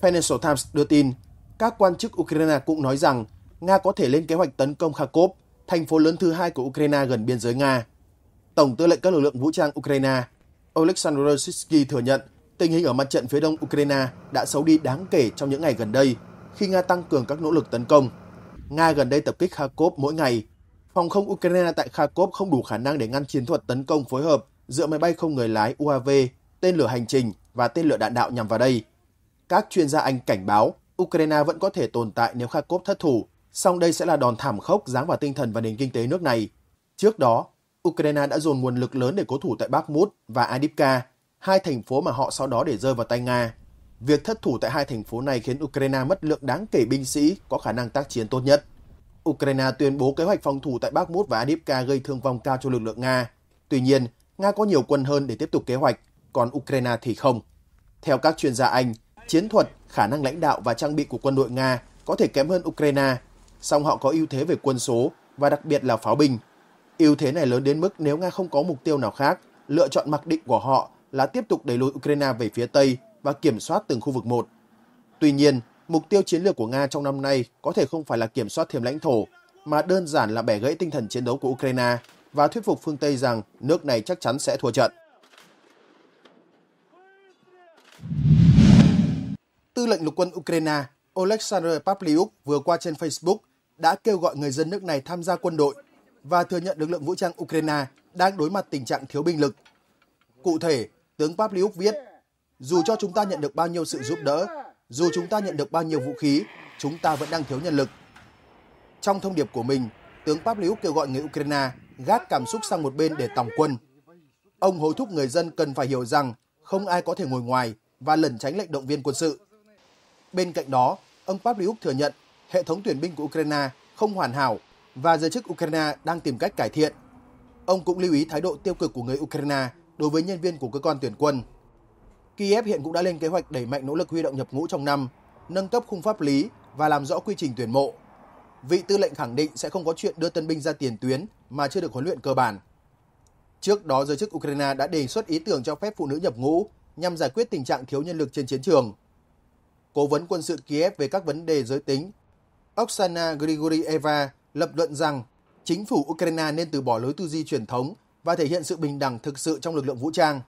Speaker 1: Financial Times đưa tin, các quan chức Ukraine cũng nói rằng Nga có thể lên kế hoạch tấn công Kharkov, thành phố lớn thứ hai của Ukraine gần biên giới Nga. Tổng tư lệnh các lực lượng vũ trang Ukraine, Oleksandr Sitsky thừa nhận tình hình ở mặt trận phía đông Ukraine đã xấu đi đáng kể trong những ngày gần đây khi Nga tăng cường các nỗ lực tấn công. Nga gần đây tập kích Kharkov mỗi ngày. Phòng không Ukraine tại Kharkov không đủ khả năng để ngăn chiến thuật tấn công phối hợp giữa máy bay không người lái UAV, tên lửa hành trình và tên lửa đạn đạo nhằm vào đây. Các chuyên gia Anh cảnh báo Ukraine vẫn có thể tồn tại nếu Kharkov thất thủ, song đây sẽ là đòn thảm khốc giáng vào tinh thần và nền kinh tế nước này. Trước đó, Ukraine đã dồn nguồn lực lớn để cố thủ tại Bakhmut và Adivka hai thành phố mà họ sau đó để rơi vào tay Nga. Việc thất thủ tại hai thành phố này khiến Ukraine mất lượng đáng kể binh sĩ có khả năng tác chiến tốt nhất. Ukraine tuyên bố kế hoạch phòng thủ tại Bakhmut và adipka gây thương vong cao cho lực lượng Nga. Tuy nhiên, Nga có nhiều quân hơn để tiếp tục kế hoạch, còn Ukraine thì không. Theo các chuyên gia Anh, chiến thuật, khả năng lãnh đạo và trang bị của quân đội Nga có thể kém hơn Ukraine, song họ có ưu thế về quân số và đặc biệt là pháo binh. Ưu thế này lớn đến mức nếu Nga không có mục tiêu nào khác, lựa chọn mặc định của họ là tiếp tục đẩy lùi Ukraine về phía Tây và kiểm soát từng khu vực một. Tuy nhiên, mục tiêu chiến lược của Nga trong năm nay có thể không phải là kiểm soát thêm lãnh thổ, mà đơn giản là bẻ gãy tinh thần chiến đấu của Ukraine và thuyết phục phương Tây rằng nước này chắc chắn sẽ thua trận. Tư lệnh lục quân Ukraine Oleksandr Pavlyuk vừa qua trên Facebook đã kêu gọi người dân nước này tham gia quân đội và thừa nhận lực lượng vũ trang Ukraine đang đối mặt tình trạng thiếu binh lực. Cụ thể, Tướng Pavliuk viết, dù cho chúng ta nhận được bao nhiêu sự giúp đỡ, dù chúng ta nhận được bao nhiêu vũ khí, chúng ta vẫn đang thiếu nhân lực. Trong thông điệp của mình, tướng Pavliuk kêu gọi người Ukraine gác cảm xúc sang một bên để tòng quân. Ông hối thúc người dân cần phải hiểu rằng không ai có thể ngồi ngoài và lẩn tránh lệnh động viên quân sự. Bên cạnh đó, ông Pavliuk thừa nhận hệ thống tuyển binh của Ukraine không hoàn hảo và giới chức Ukraine đang tìm cách cải thiện. Ông cũng lưu ý thái độ tiêu cực của người Ukraine đối với nhân viên của cơ quan tuyển quân. Kiev hiện cũng đã lên kế hoạch đẩy mạnh nỗ lực huy động nhập ngũ trong năm, nâng cấp khung pháp lý và làm rõ quy trình tuyển mộ. Vị tư lệnh khẳng định sẽ không có chuyện đưa tân binh ra tiền tuyến mà chưa được huấn luyện cơ bản. Trước đó, giới chức Ukraine đã đề xuất ý tưởng cho phép phụ nữ nhập ngũ nhằm giải quyết tình trạng thiếu nhân lực trên chiến trường. Cố vấn quân sự Kiev về các vấn đề giới tính, Oksana Grigorieva lập luận rằng chính phủ Ukraine nên từ bỏ lối tư duy truyền thống và thể hiện sự bình đẳng thực sự trong lực lượng vũ trang.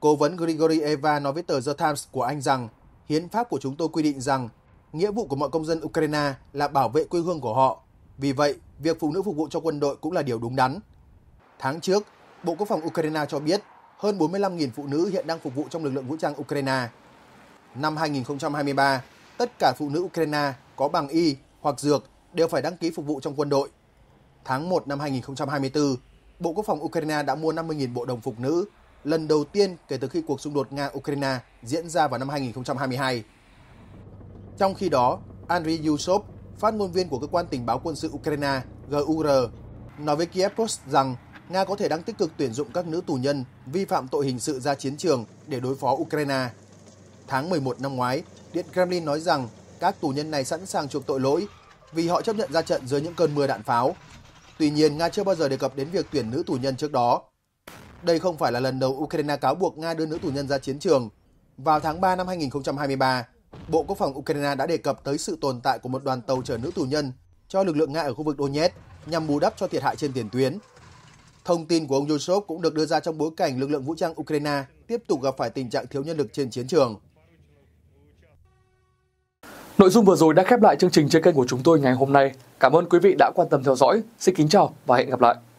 Speaker 1: Cố vấn Grigory Eva nói với tờ The Times của Anh rằng hiến pháp của chúng tôi quy định rằng nghĩa vụ của mọi công dân Ukraine là bảo vệ quê hương của họ. Vì vậy, việc phụ nữ phục vụ cho quân đội cũng là điều đúng đắn. Tháng trước, Bộ Quốc phòng Ukraine cho biết hơn 45.000 phụ nữ hiện đang phục vụ trong lực lượng vũ trang Ukraine. Năm 2023, tất cả phụ nữ Ukraine có bằng y hoặc dược đều phải đăng ký phục vụ trong quân đội. Tháng 1 năm 2024, Bộ Quốc phòng Ukraine đã mua 50.000 bộ đồng phục nữ, lần đầu tiên kể từ khi cuộc xung đột Nga-Ukraine diễn ra vào năm 2022. Trong khi đó, Andriy Yusov, phát ngôn viên của cơ quan tình báo quân sự Ukraine GUR, nói với Kiev Post rằng Nga có thể đang tích cực tuyển dụng các nữ tù nhân vi phạm tội hình sự ra chiến trường để đối phó Ukraine. Tháng 11 năm ngoái, Điện Kremlin nói rằng các tù nhân này sẵn sàng chuộc tội lỗi vì họ chấp nhận ra trận dưới những cơn mưa đạn pháo Tuy nhiên, Nga chưa bao giờ đề cập đến việc tuyển nữ tù nhân trước đó. Đây không phải là lần đầu Ukraine cáo buộc Nga đưa nữ tù nhân ra chiến trường. Vào tháng 3 năm 2023, Bộ Quốc phòng Ukraine đã đề cập tới sự tồn tại của một đoàn tàu chở nữ tù nhân cho lực lượng Nga ở khu vực Donetsk nhằm bù đắp cho thiệt hại trên tiền tuyến. Thông tin của ông Yushov cũng được đưa ra trong bối cảnh lực lượng vũ trang Ukraine tiếp tục gặp phải tình trạng thiếu nhân lực trên chiến
Speaker 2: trường. Nội dung vừa rồi đã khép lại chương trình trên kênh của chúng tôi ngày hôm nay. Cảm ơn quý vị đã quan tâm theo dõi. Xin kính chào và hẹn gặp lại.